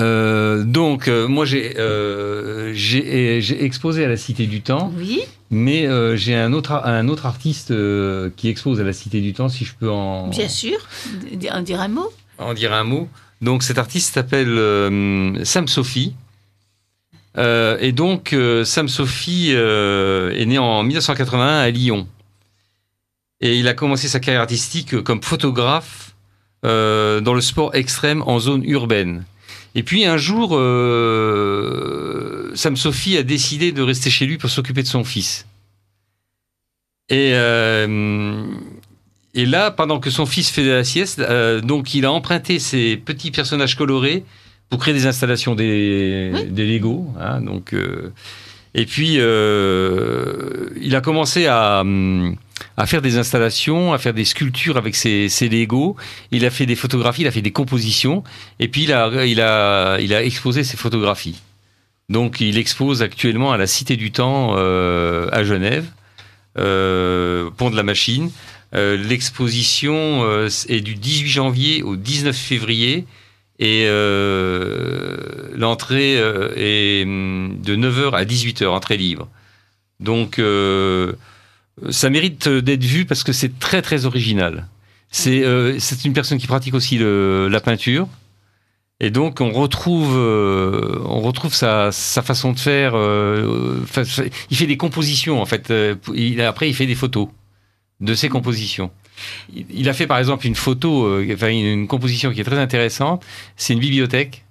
Euh, donc, euh, moi, euh, j'ai exposé à la Cité du Temps. Oui. Mais j'ai un autre, un autre artiste qui expose à la Cité du Temps, si je peux en. Bien sûr, en dire un mot. En dire un mot. Donc, cet artiste s'appelle Sam Sophie. et donc, Sam Sophie est né en 1981 à Lyon. Et il a commencé sa carrière artistique comme photographe dans le sport extrême en zone urbaine. Et puis un jour, euh, Sam Sophie a décidé de rester chez lui pour s'occuper de son fils. Et, euh, là, pendant que son fils de la sieste, euh, donc il a emprunté ses petits personnages colorés pour créer des installations des, Lego. Hein, donc, et puis il a commencé à. Hum, à faire des installations, à faire des sculptures avec ses, Lego. Il a fait des photographies, il a fait des compositions, et puis il a, il a, il a exposé ses photographies. Donc il expose actuellement à la Cité du Temps euh, à Genève, euh, Pont de la Machine. Euh, l'exposition est du 18 janvier au 19 février et l'entrée est hum, de 9h à 18h, entrée libre. Donc euh, ça mérite euh, d'être vu parce que c'est très très original. C'est euh, une personne qui pratique aussi la peinture. Et donc on retrouve, euh, on retrouve sa, sa, façon de faire. il fait des compositions en fait. Il, après il fait des photos de ses compositions. Il, a fait par exemple une photo, enfin une, composition qui est très intéressante. C'est une bibliothèque,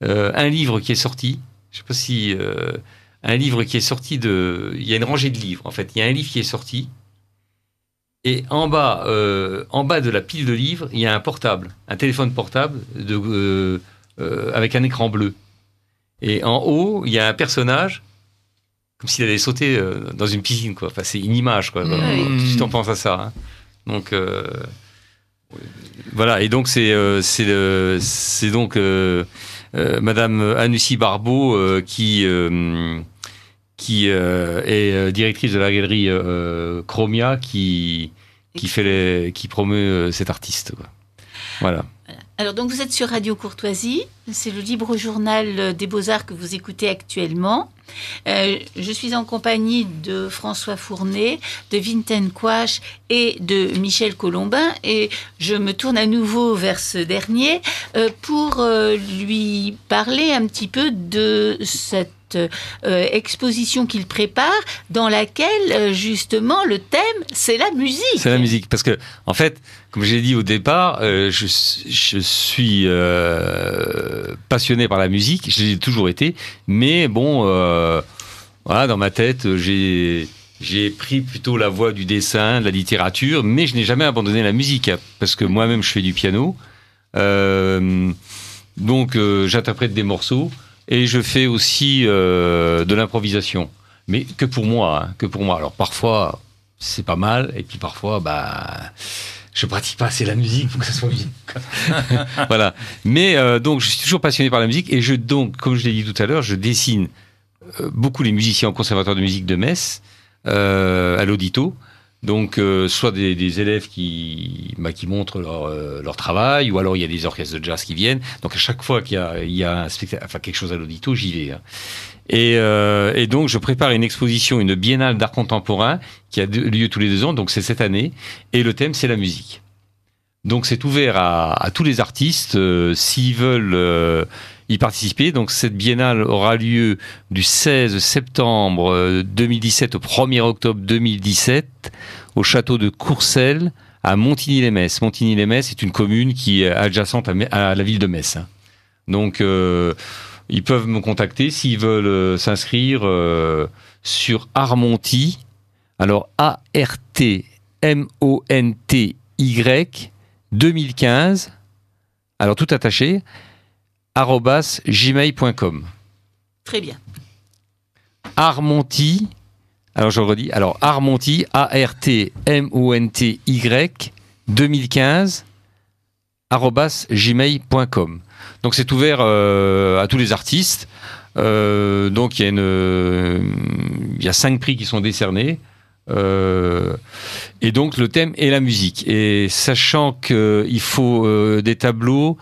un livre qui est sorti. Je sais pas si un livre qui est sorti de. Il y a une rangée de livres, en fait. Il y a un livre qui est sorti. Et en bas, euh, en bas de la pile de livres, il y a un portable, un téléphone portable euh, euh, avec un écran bleu. Et en haut, il y a un personnage, comme s'il allait sauter dans une piscine. Quoi. Enfin, c'est une image. Quoi. tu t'en à ça. Hein. Donc. Voilà, et donc c'est C'est donc euh, Madame Anussi Barbeau qui qui euh, est euh, directrice de la galerie euh, Chromia, qui, qui, fait qui promeut cet artiste. Voilà. Alors, donc, vous êtes sur Radio Courtoisie. C'est le libre journal des Beaux-Arts que vous écoutez actuellement. je suis en compagnie de François Fournet, de Vinten Quash et de Michel Colombin. Et je me tourne à nouveau vers ce dernier pour lui parler un petit peu de cette euh, exposition qu'il prépare, dans laquelle euh, justement le thème c'est la musique. C'est la musique, parce que en fait, comme j'ai dit au départ, euh, je, suis passionné par la musique, J'ai toujours été, mais bon, voilà, dans ma tête, j'ai pris plutôt la voie du dessin, de la littérature, mais je n'ai jamais abandonné la musique parce que moi-même je fais du piano. donc j'interprète des morceaux et je fais aussi euh, de l'improvisation. Mais que pour moi, hein, que pour moi. Alors parfois, c'est pas mal, et puis parfois, bah, je pratique pas assez la musique pour que ça soit bien. voilà. Mais euh, donc, je suis toujours passionné par la musique, et je, donc, comme je l'ai dit tout à l'heure, je dessine euh, beaucoup les musiciens au Conservatoire de musique de Metz, à l'Audito. Donc, euh, soit des, élèves qui, bah, qui montrent euh, leur, travail, ou alors il y a des orchestres de jazz qui viennent. Donc, à chaque fois qu'il y a, un enfin, quelque chose à l'audito, j'y vais. Hein. Euh, et, donc, je prépare une exposition, une biennale d'art contemporain, qui a lieu tous les deux ans, donc c'est cette année. Et le thème, c'est la musique. Donc, c'est ouvert à, à, tous les artistes. S'ils veulent y participer. Donc cette biennale aura lieu du 16 septembre 2017 euh, au 1er octobre 2017 au château de Courcelles à Montigny-les-Messes. Montigny-les-Messes est une commune qui est adjacente à, la ville de Metz. Hein. Donc euh, ils peuvent me contacter s'ils veulent euh, s'inscrire sur Armonti. Alors A-R-T M-O-N-T-Y 2015. Alors tout attaché gmail.com. Très bien. Armonti, alors je redis, alors Armonti, A-R-T-M-O-N-T-Y, 2015, gmail.com. Donc c'est ouvert euh, à tous les artistes. Euh, donc il y, a cinq prix qui sont décernés. Euh, et donc le thème est la musique. Et sachant qu'il faut des tableaux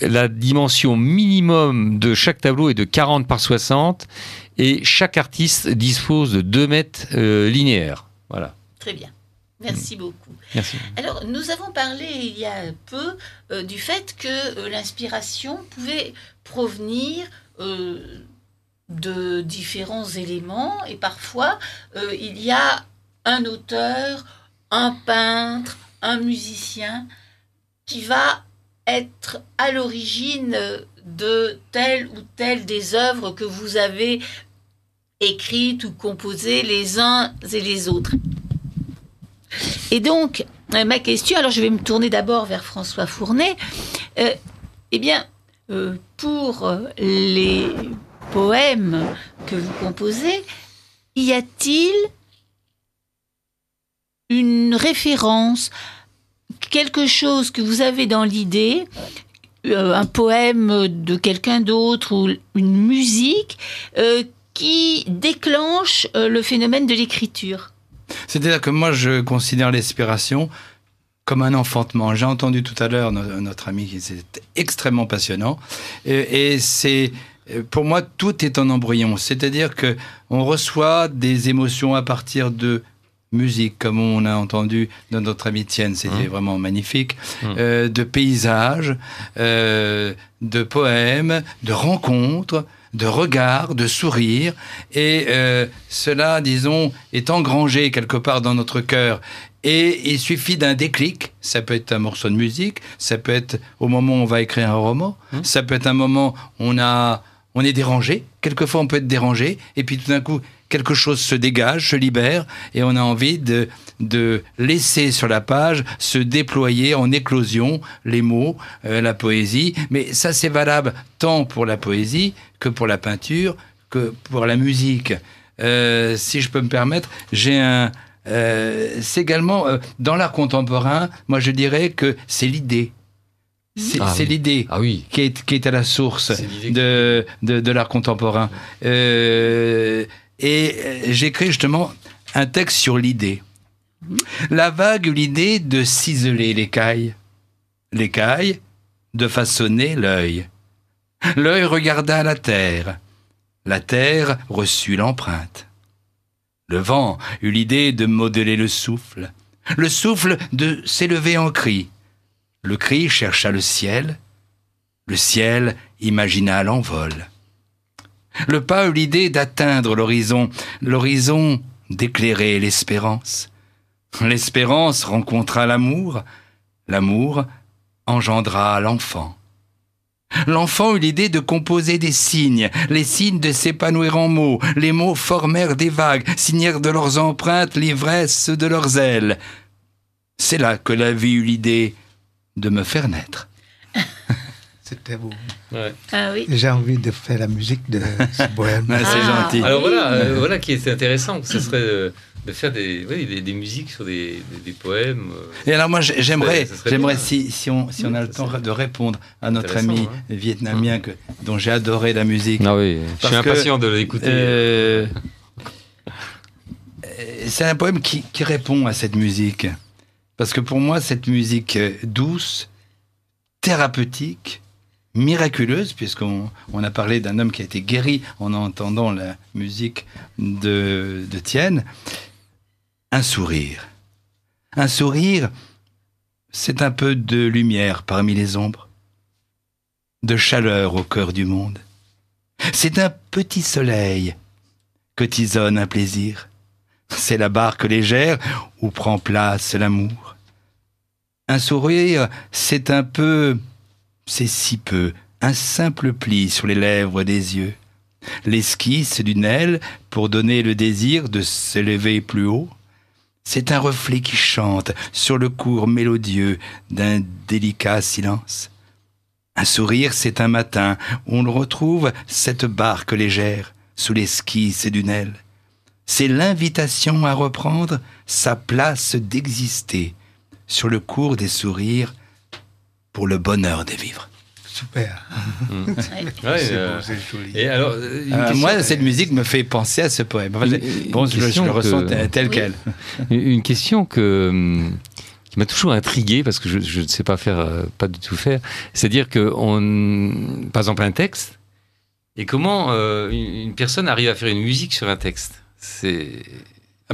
la dimension minimum de chaque tableau est de 40 par 60 et chaque artiste dispose de 2 mètres euh, linéaires. Voilà. Très bien. Merci beaucoup. Merci. Alors, nous avons parlé il y a peu euh, du fait que euh, l'inspiration pouvait provenir de différents éléments et parfois il y a un auteur, un peintre, un musicien qui va être à l'origine de telle ou telle des œuvres que vous avez écrites ou composées les uns et les autres. Et donc, euh, ma question, alors je vais me tourner d'abord vers François Fournet. Euh, eh bien, euh, pour les poèmes que vous composez, y a-t-il une référence quelque chose que vous avez dans l'idée, euh, un poème de quelqu'un d'autre ou une musique euh, qui déclenche euh, le phénomène de l'écriture. C'est-à-dire que moi, je considère l'inspiration comme un enfantement. J'ai entendu tout à l'heure notre, ami qui était extrêmement passionnant, et, et c'est pour moi, tout est en embryon. C'est-à-dire que on reçoit des émotions à partir de musique, comme on a entendu dans notre ami Tienne, c'était hein. vraiment magnifique, hein. euh, de paysages, euh, de poèmes, de rencontres, de regards, de sourires, et euh, cela, disons, est engrangé quelque part dans notre cœur. Et il suffit d'un déclic, ça peut être un morceau de musique, ça peut être au moment où on va écrire un roman, hein. ça peut être un moment où on a on est dérangé. Quelquefois, on peut être dérangé. Et puis, tout d'un coup, quelque chose se dégage, se libère, et on a envie de, de laisser sur la page se déployer en éclosion les mots, euh, la poésie. Mais ça, c'est valable tant pour la poésie que pour la peinture, que pour la musique. Euh, si je peux me permettre, j'ai un... Euh, c'est également dans l'art contemporain, moi je dirais que c'est l'idée. C'est ah l'idée ah oui. qui, est, à la source de, de l'art contemporain. Euh, et euh, j'écris justement un texte sur l'idée. La vague l'idée de ciseler l'écaille. L'écaille, de façonner l'œil. L'œil regarda la terre. La terre reçut l'empreinte. Le vent eut l'idée de modeler le souffle. Le souffle de s'élever en cri. Le cri chercha le ciel. Le ciel imagina l'envol. Le pas eut l'idée d'atteindre l'horizon, l'horizon d'éclairer l'espérance. L'espérance rencontra l'amour, l'amour engendra l'enfant. L'enfant eut l'idée de composer des signes, les signes de s'épanouir en mots, les mots formèrent des vagues, signèrent de leurs empreintes l'ivresse de leurs ailes. C'est là que la vie eut l'idée de me faire naître. C'était beau. Ah j'ai envie de faire la musique de ce poème c'est ah. gentil. Alors voilà, euh, voilà qui est intéressant. Ce serait euh, de, faire des, des, musiques sur des, des, poèmes. Euh. Et alors moi, j'aimerais, j'aimerais si, si, on, si on a le temps de répondre à notre ami hein. vietnamien que, dont j'ai adoré la musique. Ah oui, je suis impatient de l'écouter. c'est un poème qui, qui répond à cette musique. Parce que pour moi, cette musique douce, thérapeutique, miraculeuse, puisqu'on a parlé d'un homme qui a été guéri en entendant la musique de, de Tienne, un sourire. Un sourire, c'est un peu de lumière parmi les ombres, de chaleur au cœur du monde. C'est un petit soleil que tisonne un plaisir. C'est la barque légère où prend place l'amour. Un sourire, c'est un peu c'est si peu, un simple pli sur les lèvres des yeux, l'esquisse d'une aile pour donner le désir de s'élever plus haut. C'est un reflet qui chante sur le cours mélodieux d'un délicat silence. Un sourire, c'est un matin où on retrouve cette barque légère sous l'esquisse d'une aile. C'est l'invitation à reprendre sa place d'exister sur le cours des sourires pour le bonheur des vivre. Super. Euh, c'est joli. Et alors, euh, euh, moi, cette musique me fait penser à ce poème. une, bon, je, le ressens tel quel. Une question que hum, qui m'a toujours intrigué parce que je, ne sais pas faire, pas du tout faire. C'est-à-dire que on, par exemple, un texte. Et comment une, une personne arrive à faire une musique sur un texte C'est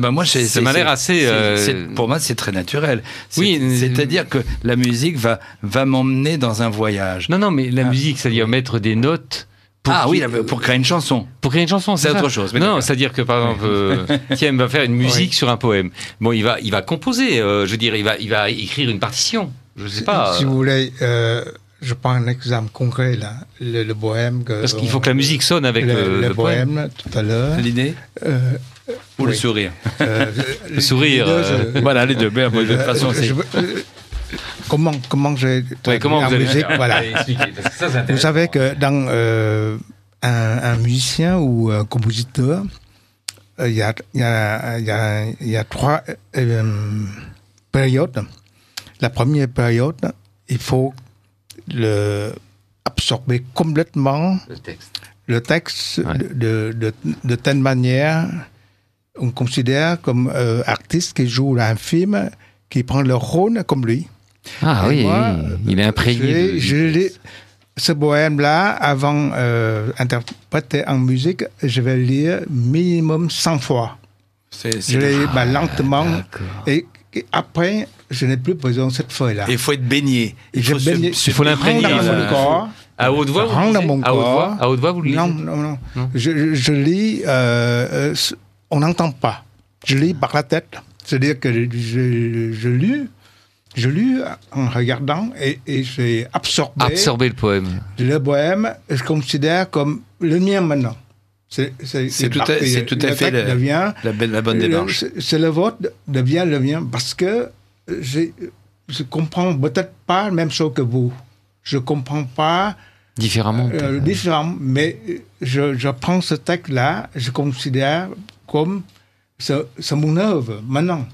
ben moi, ça m'a l'air assez. Euh, pour moi, c'est très naturel. Oui, c'est-à-dire que la musique va, va m'emmener dans un voyage. Non, non, mais la ah. musique, c'est-à-dire mettre des notes. Pour ah oui, euh, pour créer une chanson. Pour créer une chanson, c'est autre chose. Mais non, c'est-à-dire que par exemple, euh, Thiem va faire une musique sur un poème. Bon, il va, il va composer. je veux dire, il va, il va écrire une partition. Je sais pas. Si vous voulez je prends un exemple concret là, le, bohème. Parce qu'il faut que la musique sonne avec le, poème. bohème, Tout à l'heure. L'idée. Ou le sourire. Euh, euh, le, sourire. Euh, voilà, les deux. de façon, Comment, comment je. comment vous avez. voilà. Vous savez que dans un, musicien ou un compositeur, il y, a, y, a, y, y, a, trois périodes. La première période, il faut le absorber complètement le texte, le texte de, de, de, de telle manière on considère comme euh, artiste qui joue un film, qui prend le rôle comme lui. Ah oui, il est imprégné. ce bohème-là, avant euh, en musique, je vais le lire minimum 100 fois. je l'ai ah, bah, lentement. et, après, je n'ai plus besoin de cette feuille-là. Il faut être baigné. Il faut, l'imprégner. il faut l'imprégner. À haute voix, vous à Haute voix, lisez Non, non, non. Je, lis euh, euh, on n'entend pas. Je lis par la tête. C'est-à-dire que je, je, lis je en regardant et, j'ai absorbé. Absorbé le poème. Le poème, je considère comme le mien maintenant. C'est tout, à, fait le, devient, la, bonne démarche. C'est le vôtre devient le mien parce que je comprends peut-être pas la même chose que vous. Je comprends pas. Différemment. Euh, différemment, mais je, je prends ce texte-là, je considère comme c'est mon œuvre maintenant.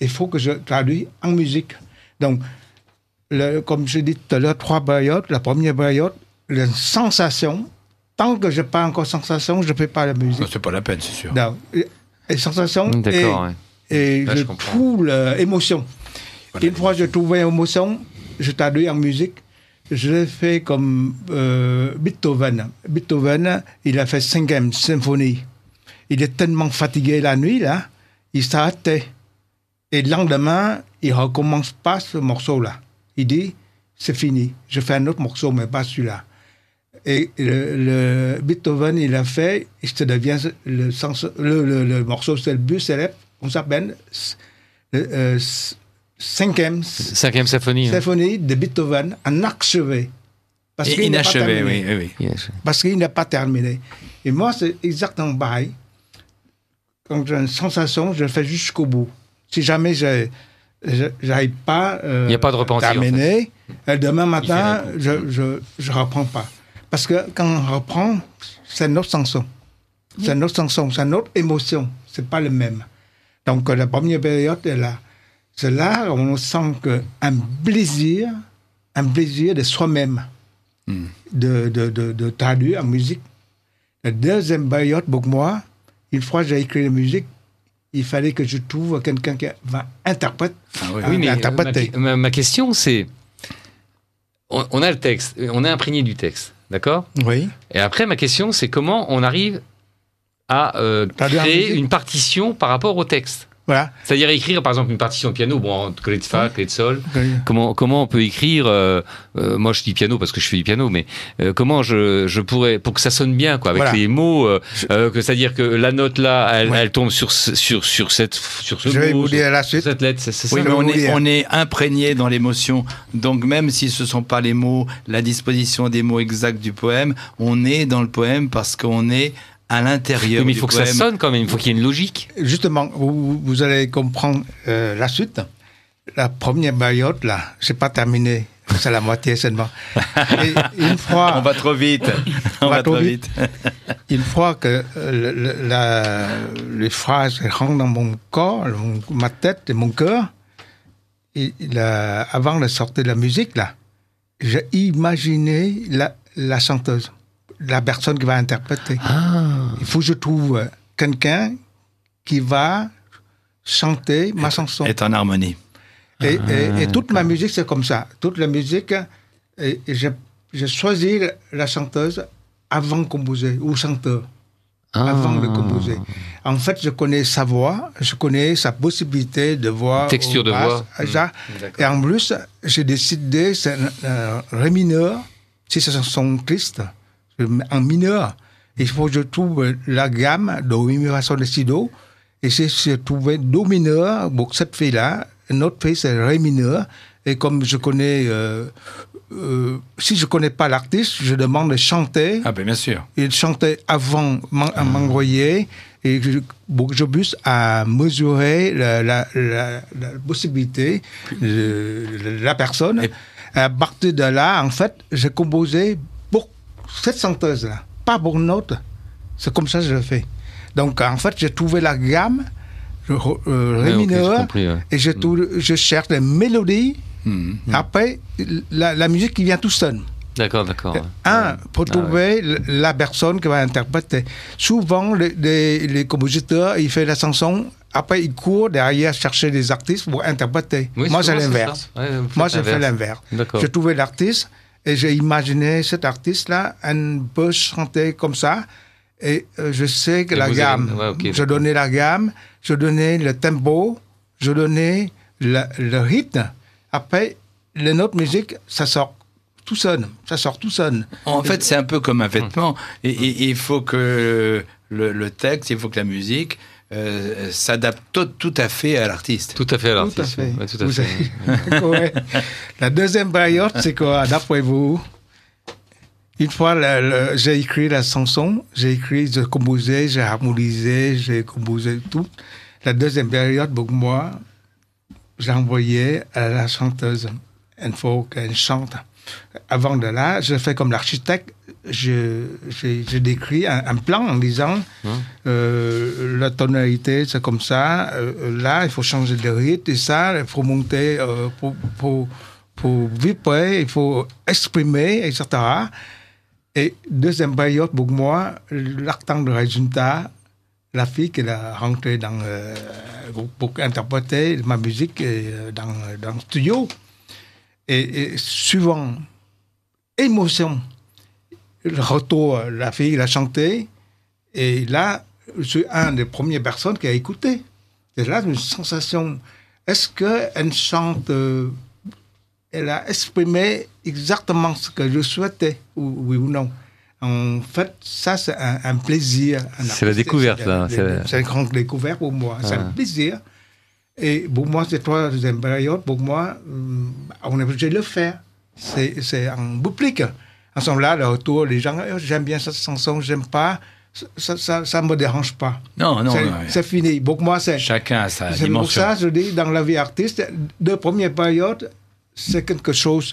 Il faut que je traduise en musique. Donc, comme je dit tout à l'heure, trois périodes. La première période, la sensation. Tant que je n'ai pas encore sensation, je ne fais pas la musique. Ah, c'est pas la peine, c'est sûr. Non. Et, sensation et, et je, trouve l'émotion. Une fois que je trouvais l'émotion, je traduis en musique. Je fais comme euh, Beethoven. Beethoven, il a fait cinquième symphonie il est tellement fatigué la nuit, là, il s'arrêtait. Et le lendemain, il recommence pas ce morceau-là. Il dit, c'est fini, je fais un autre morceau, mais pas celui-là. Et le, Beethoven, il a fait, se devient le, le, morceau, c'est le but célèbre, on s'appelle euh, cinquième, cinquième symphonie, hein. symphonie de Beethoven, en achevé. Parce qu'il Oui, oui. Parce qu'il n'a pas terminé. Et moi, c'est exactement pareil quand j'ai une sensation, je le fais jusqu'au bout. Si jamais j'arrive pas euh, Il pas de terminer, euh, demain matin, je, je, je reprends pas. Parce que quand on reprend, c'est une autre sensation. C'est une autre sensation, c'est une autre émotion. C'est pas le même. Donc la première période est là. C'est là où on sent que un plaisir, un plaisir de soi-même, hmm. de, de, de, de, traduire en musique. La deuxième période, pour moi, une fois que j'avais écrit la musique, il fallait que je trouve quelqu'un qui va interprète. Ah euh, ma, question, c'est on, a le texte, euh, on est imprégné du texte, d'accord Oui. Et après, ma question, c'est comment on arrive à euh, créer une partition par rapport au texte c'est-à-dire écrire, par exemple, une partition de piano, bon, en clé de fa, de sol. Comment, comment on peut écrire euh, euh, Moi, je dis piano parce que je fais du piano, mais euh, comment je, je, pourrais pour que ça sonne bien, quoi, avec les mots. que c'est-à-dire que la note là, elle, tombe sur sur sur cette sur ce cette lettre. on, est, on est imprégné dans l'émotion. Donc même si ce sont pas les mots, la disposition des mots exacts du poème, on est dans le poème parce qu'on est à l'intérieur. mais il faut que ça sonne quand même, il faut qu'il y ait une logique. Justement, vous, allez comprendre euh, la suite. La première bayotte là, c'est pas terminé. C'est la moitié seulement. une fois, on va trop vite. On, va, trop vite. une fois que euh, la, les phrases rentrent dans mon corps, ma tête et mon cœur, et la, avant de sortir la musique, là, j'ai imaginé la, la chanteuse la personne qui va interpréter. Ah. Il faut que je trouve euh, quelqu'un qui va chanter ma chanson. Est en harmonie. Et, ah, toute ma musique, c'est comme ça. Toute la musique, et, je, la chanteuse avant de composer, ou chanteur, avant de ah. composer. En fait, je connais sa voix, je connais sa possibilité de voix. Texture de voix. Mmh. et en plus, j'ai décidé, c'est un, un, mineur si c'est son triste, en mineur. Il faut que je trouve la gamme de rémunération de sido et c'est je trouvais do mineur, donc cette fille-là, notre fille c'est ré mineur, et comme je connais, euh, euh, si je connais pas l'artiste, je demande de chanter. Ah ben bien sûr. Il chantait avant à ah. m'envoyer, et je, à mesurer la, possibilité de la personne. À partir de là, en fait, j'ai composé cette chanteuse-là, pas bonne note, c'est comme ça que je le fais. Donc, en fait, j'ai trouvé la gamme, le euh, ah, et je, mm. je cherche les mélodies. Mm, mm. Après, la, musique qui vient tout seul. D'accord, d'accord. Un, pour ah, trouver la personne qui va interpréter. Souvent, les, compositeurs, ils font la chanson après, ils courent derrière chercher des artistes pour interpréter. Moi, c'est l'inverse. Moi, je fais l'inverse. Je trouvais l'artiste, et j'ai imaginé cet artiste-là un peu chanter comme ça. Et euh, je sais que la gamme, je donnais la gamme, je donnais le tempo, je donnais le, rythme. Après, les notes musique, ça sort tout seul. Ça sort tout seul. En fait, c'est un peu comme un vêtement. Il faut que le, texte, il faut que la musique euh, euh, s'adapte tout, à fait à l'artiste. Tout à fait à l'artiste. la deuxième période c'est quoi? d'après vous, une fois, j'ai écrit la chanson, j'ai écrit, j'ai composé, j'ai harmonisé, j'ai composé tout. La deuxième période, pour moi, j'ai envoyé à la chanteuse. Il faut qu'elle chante. Avant de là, je fais comme l'architecte, j'ai décrit un, plan en disant hein. euh, la tonalité, c'est comme ça, euh, là, il faut changer de rythme, et ça, il faut monter, euh, pour, pour, pour, vibrer, il faut exprimer, etc. Et deuxième période, pour moi, l'attente de résultat, la fille qui est rentrée dans, pour interpréter ma musique dans, dans le studio. Et, et suivant émotion, retour, l'a fille il a chanté. Et là, je suis un des premières personnes qui a écouté. C'est là une sensation. Est-ce qu'elle chante, euh, elle a exprimé exactement ce que je souhaitais, oui ou non En fait, ça, c'est un, plaisir. C'est la découverte, C'est une grande découverte pour moi. C'est un ah. plaisir. Et pour moi, c'est troisième période, pour moi, hum, on est obligé de le faire. C'est en public. Ensemble, là, autour retour, les gens, oh, j'aime bien cette chanson, j'aime pas. Ça, ça, ça, me dérange pas. Non, non, c'est fini. Donc moi, c'est chacun a sa dimension. Pour ça, je dis dans la vie artiste, de première période, c'est quelque chose.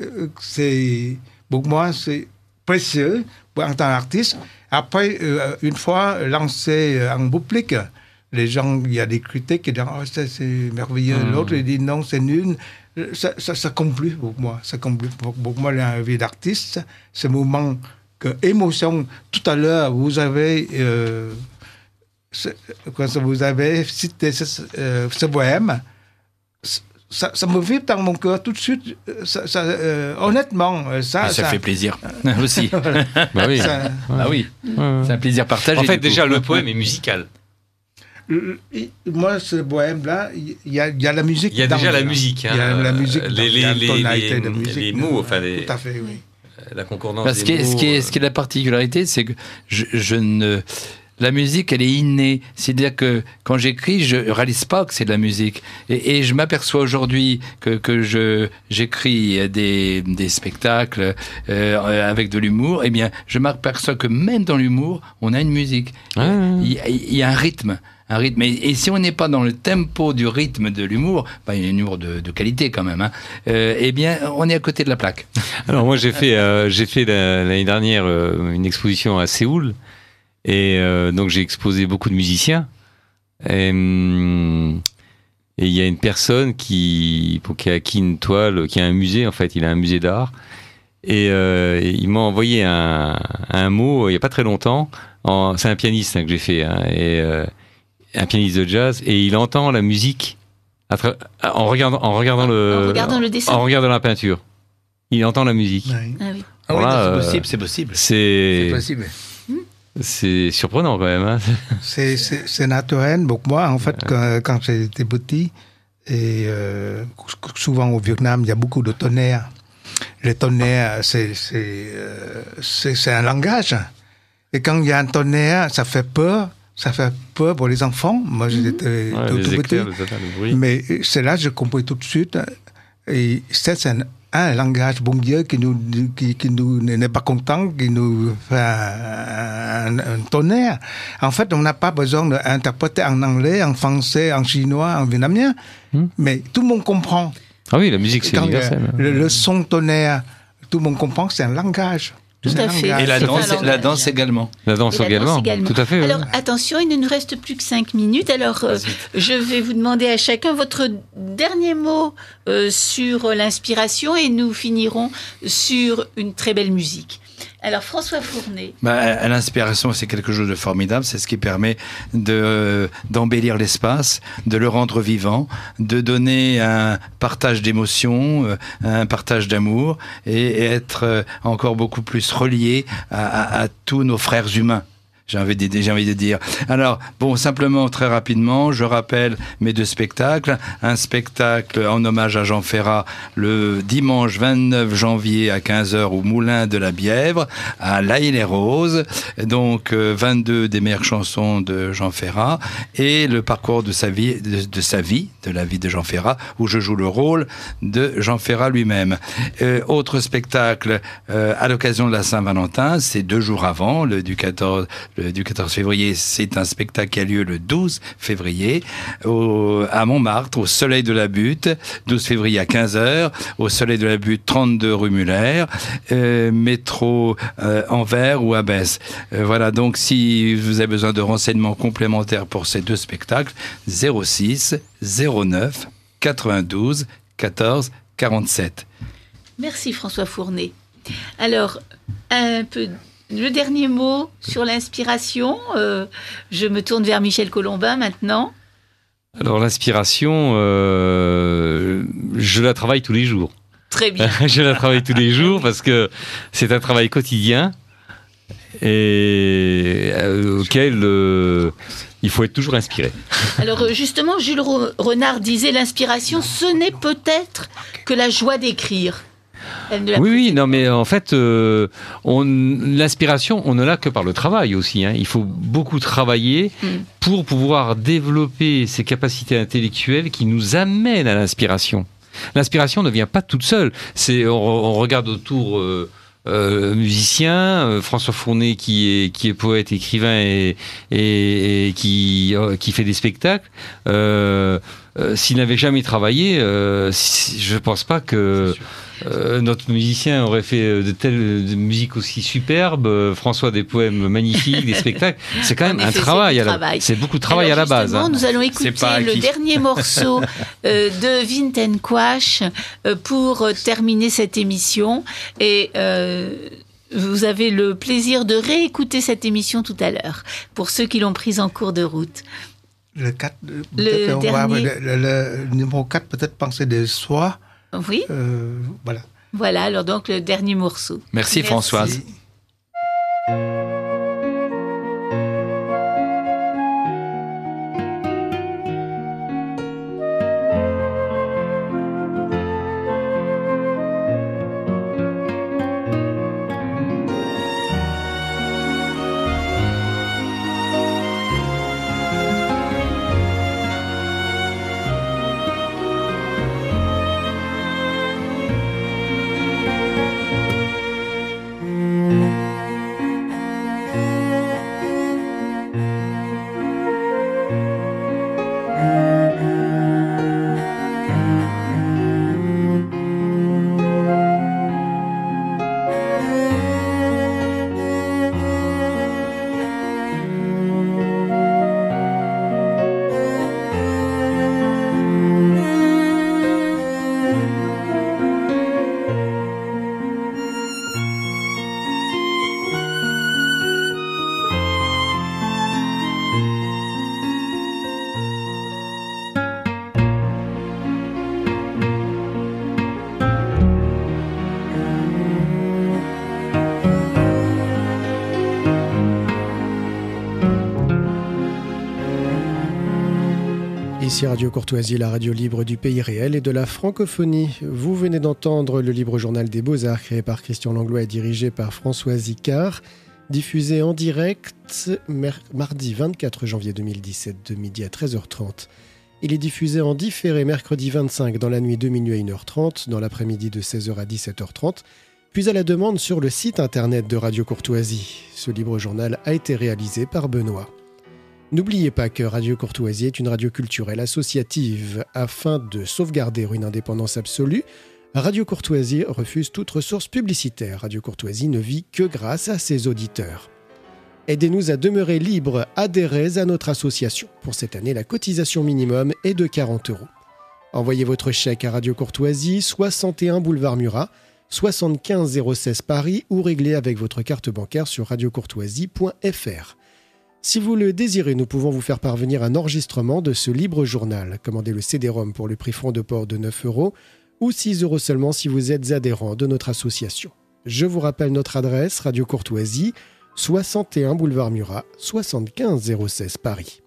Euh, c'est pour moi, c'est précieux en tant qu'artiste. Après, euh, une fois lancé euh, en public, les gens, il y a des critiques qui disent oh, c'est merveilleux. Hmm. L'autre, il dit non, c'est nul ça, ça, pour moi. Ça comble pour, moi la vie d'artiste. Ce moment que émotion. Tout à l'heure, vous avez euh, quand vous avez cité ce, euh, poème. Ça, me vibre dans mon cœur tout de suite. Euh, honnêtement, ah, ça, ça, fait plaisir aussi. bah oui, ah oui. c'est un plaisir partagé. En fait, déjà, le poème est musical moi, ce bohème-là, il y, a, y a la musique. Il y a déjà la musique. y a hein. la musique. Les, mots, enfin Tout à fait, oui. Euh, la concordance. ce, qui est, la euh. particularité, c'est que je, ne la musique, elle est innée. C'est-à-dire que quand j'écris, je réalise pas que c'est de la musique. Et, je m'aperçois aujourd'hui que, que je j'écris des, des spectacles euh, avec de l'humour. Eh bien, je m'aperçois que même dans l'humour, on a une musique. il y a un rythme un rythme. Et, et si on n'est pas dans le tempo du rythme de l'humour, pas bah, a une humour de, qualité quand même, hein, euh, eh bien, on est à côté de la plaque. Alors moi, j'ai fait, euh, j'ai fait l'année dernière euh, une exposition à Séoul, et donc j'ai exposé beaucoup de musiciens. Et, mm, il y a une personne qui, qui a acquis une toile, qui a un musée en fait, il a un musée d'art. Et il m'a envoyé un, un mot il n'y a pas très longtemps. C'est un pianiste hein, que j'ai fait. Hein. et, un pianiste de jazz, et il entend la musique en regardant, en regardant le, en regardant le dessin, en regardant la peinture. Il entend la musique. Ah oui, ah ah c'est euh, possible, c'est possible. C'est C'est hmm. surprenant quand même. Hein. c'est naturel. Donc moi, en fait, quand, j'étais petit, et euh, souvent au Vietnam, il y a beaucoup de tonnerre. Les tonnerres, euh, c'est un langage. Et quand il y a un tonnerre, ça fait peur ça fait peur pour les enfants. Moi, mhm. j'étais euh, tout, tout Mais euh, c'est là que j'ai compris tout de suite. Euh, et c'est un, langage bon Dieu qui nous, qui, nous n'est pas content, qui nous fait un, tonnerre. En fait, on n'a pas besoin d'interpréter en anglais, en français, en chinois, en vietnamien. Hmm. Mais tout le monde comprend. Ah oui, la musique, c'est universel. Le, le son tonnerre, tout le monde comprend, c'est un langage. Tout à fait. Et la danse, également. La danse, également. Tout à fait. Alors attention, il ne nous reste plus que cinq minutes. Alors euh, je vais vous demander à chacun votre dernier mot euh, sur l'inspiration et nous finirons sur une très belle musique. Alors François Fournet. Bah, l'inspiration, c'est quelque chose de formidable. C'est ce qui permet euh, d'embellir l'espace, de le rendre vivant, de donner un partage d'émotions, euh, un partage d'amour et, être euh, encore beaucoup plus relié à tous nos frères humains j'ai envie, envie, de dire. Alors, bon, simplement, très rapidement, je rappelle mes deux spectacles. Un spectacle en hommage à Jean Ferrat le dimanche 29 janvier à 15h au Moulin de la Bièvre, à L'Aïle-les-Roses, donc 22 euh, des meilleures chansons de Jean Ferrat, et le parcours de sa vie, de, sa vie, de la vie de Jean Ferrat, où je joue le rôle de Jean Ferrat lui-même. Euh, autre spectacle euh, à l'occasion de la Saint-Valentin, c'est deux jours avant, le, du 14, euh, du 14 février, c'est un spectacle qui a lieu le 12 février à Montmartre, au Soleil de la Butte, 12 février à 15h, au Soleil de la Butte, 32 rue Muller, euh, métro en euh, Anvers ou à voilà, donc si vous avez besoin de renseignements complémentaires pour ces deux spectacles, 06 09 92 14 47. Merci François Fournet. Alors, un peu le dernier mot sur l'inspiration. Euh, je me tourne vers Michel Colombin maintenant. Alors l'inspiration, euh, je la travaille tous les jours. Très bien. je la travaille tous les jours parce que c'est un travail quotidien et euh, auquel il faut être toujours inspiré. Alors justement, Jules Renard disait, l'inspiration, ce n'est peut-être que la joie d'écrire. Oui, oui, non, mais euh, en fait, euh, l'inspiration, on ne l'a que par le travail aussi. Hein. Il faut beaucoup travailler mm. pour pouvoir développer ces capacités intellectuelles qui nous amènent à l'inspiration. L'inspiration ne vient pas toute seule. C'est, on, regarde autour. Euh, euh musicien, François Fournet qui est, qui est poète, écrivain et, et, qui, qui fait des spectacles. S'il n'avait jamais travaillé, je pense pas que euh, notre musicien aurait fait euh, de telles euh, musiques aussi superbes, François des poèmes magnifiques, des spectacles. C'est quand même un travail. C'est beaucoup de travail à la base. Hein. Nous allons écouter le dernier morceau de Vinten Quash pour terminer cette émission. Et vous avez le plaisir de réécouter cette émission tout à l'heure, pour ceux qui l'ont prise en cours de route. Le numéro 4, peut-être penser de soi. Oui. Euh, voilà. Voilà, alors donc le dernier morceau. Merci, Merci. Françoise. Radio Courtoisie, la radio libre du pays réel et de la francophonie. Vous venez d'entendre le libre journal des beaux-arts créé par Christian Langlois et dirigé par François Zicard, diffusé en direct mardi 24 janvier 2017 de midi à 13h30. Il est diffusé en différé mercredi 25 dans la nuit de minuit à 1h30, dans l'après-midi de 16h à 17h30, puis à la demande sur le site internet de Radio Courtoisie. Ce libre journal a été réalisé par Benoît. N'oubliez pas que Radio Courtoisie est une radio culturelle associative. Afin de sauvegarder une indépendance absolue, Radio Courtoisie refuse toute ressource publicitaire. Radio Courtoisie ne vit que grâce à ses auditeurs. Aidez-nous à demeurer libres, adhérez à notre association. Pour cette année, la cotisation minimum est de 40 euros. Envoyez votre chèque à Radio Courtoisie, 61 boulevard Murat, 75 016 Paris ou réglez avec votre carte bancaire sur radiocourtoisie.fr. Si vous le désirez, nous pouvons vous faire parvenir un enregistrement de ce libre journal. Commandez le CD-ROM pour le prix franc de port de 9 euros ou 6 euros seulement si vous êtes adhérent de notre association. Je vous rappelle notre adresse, Radio Courtoisie, 61 boulevard Murat, 75 016 Paris.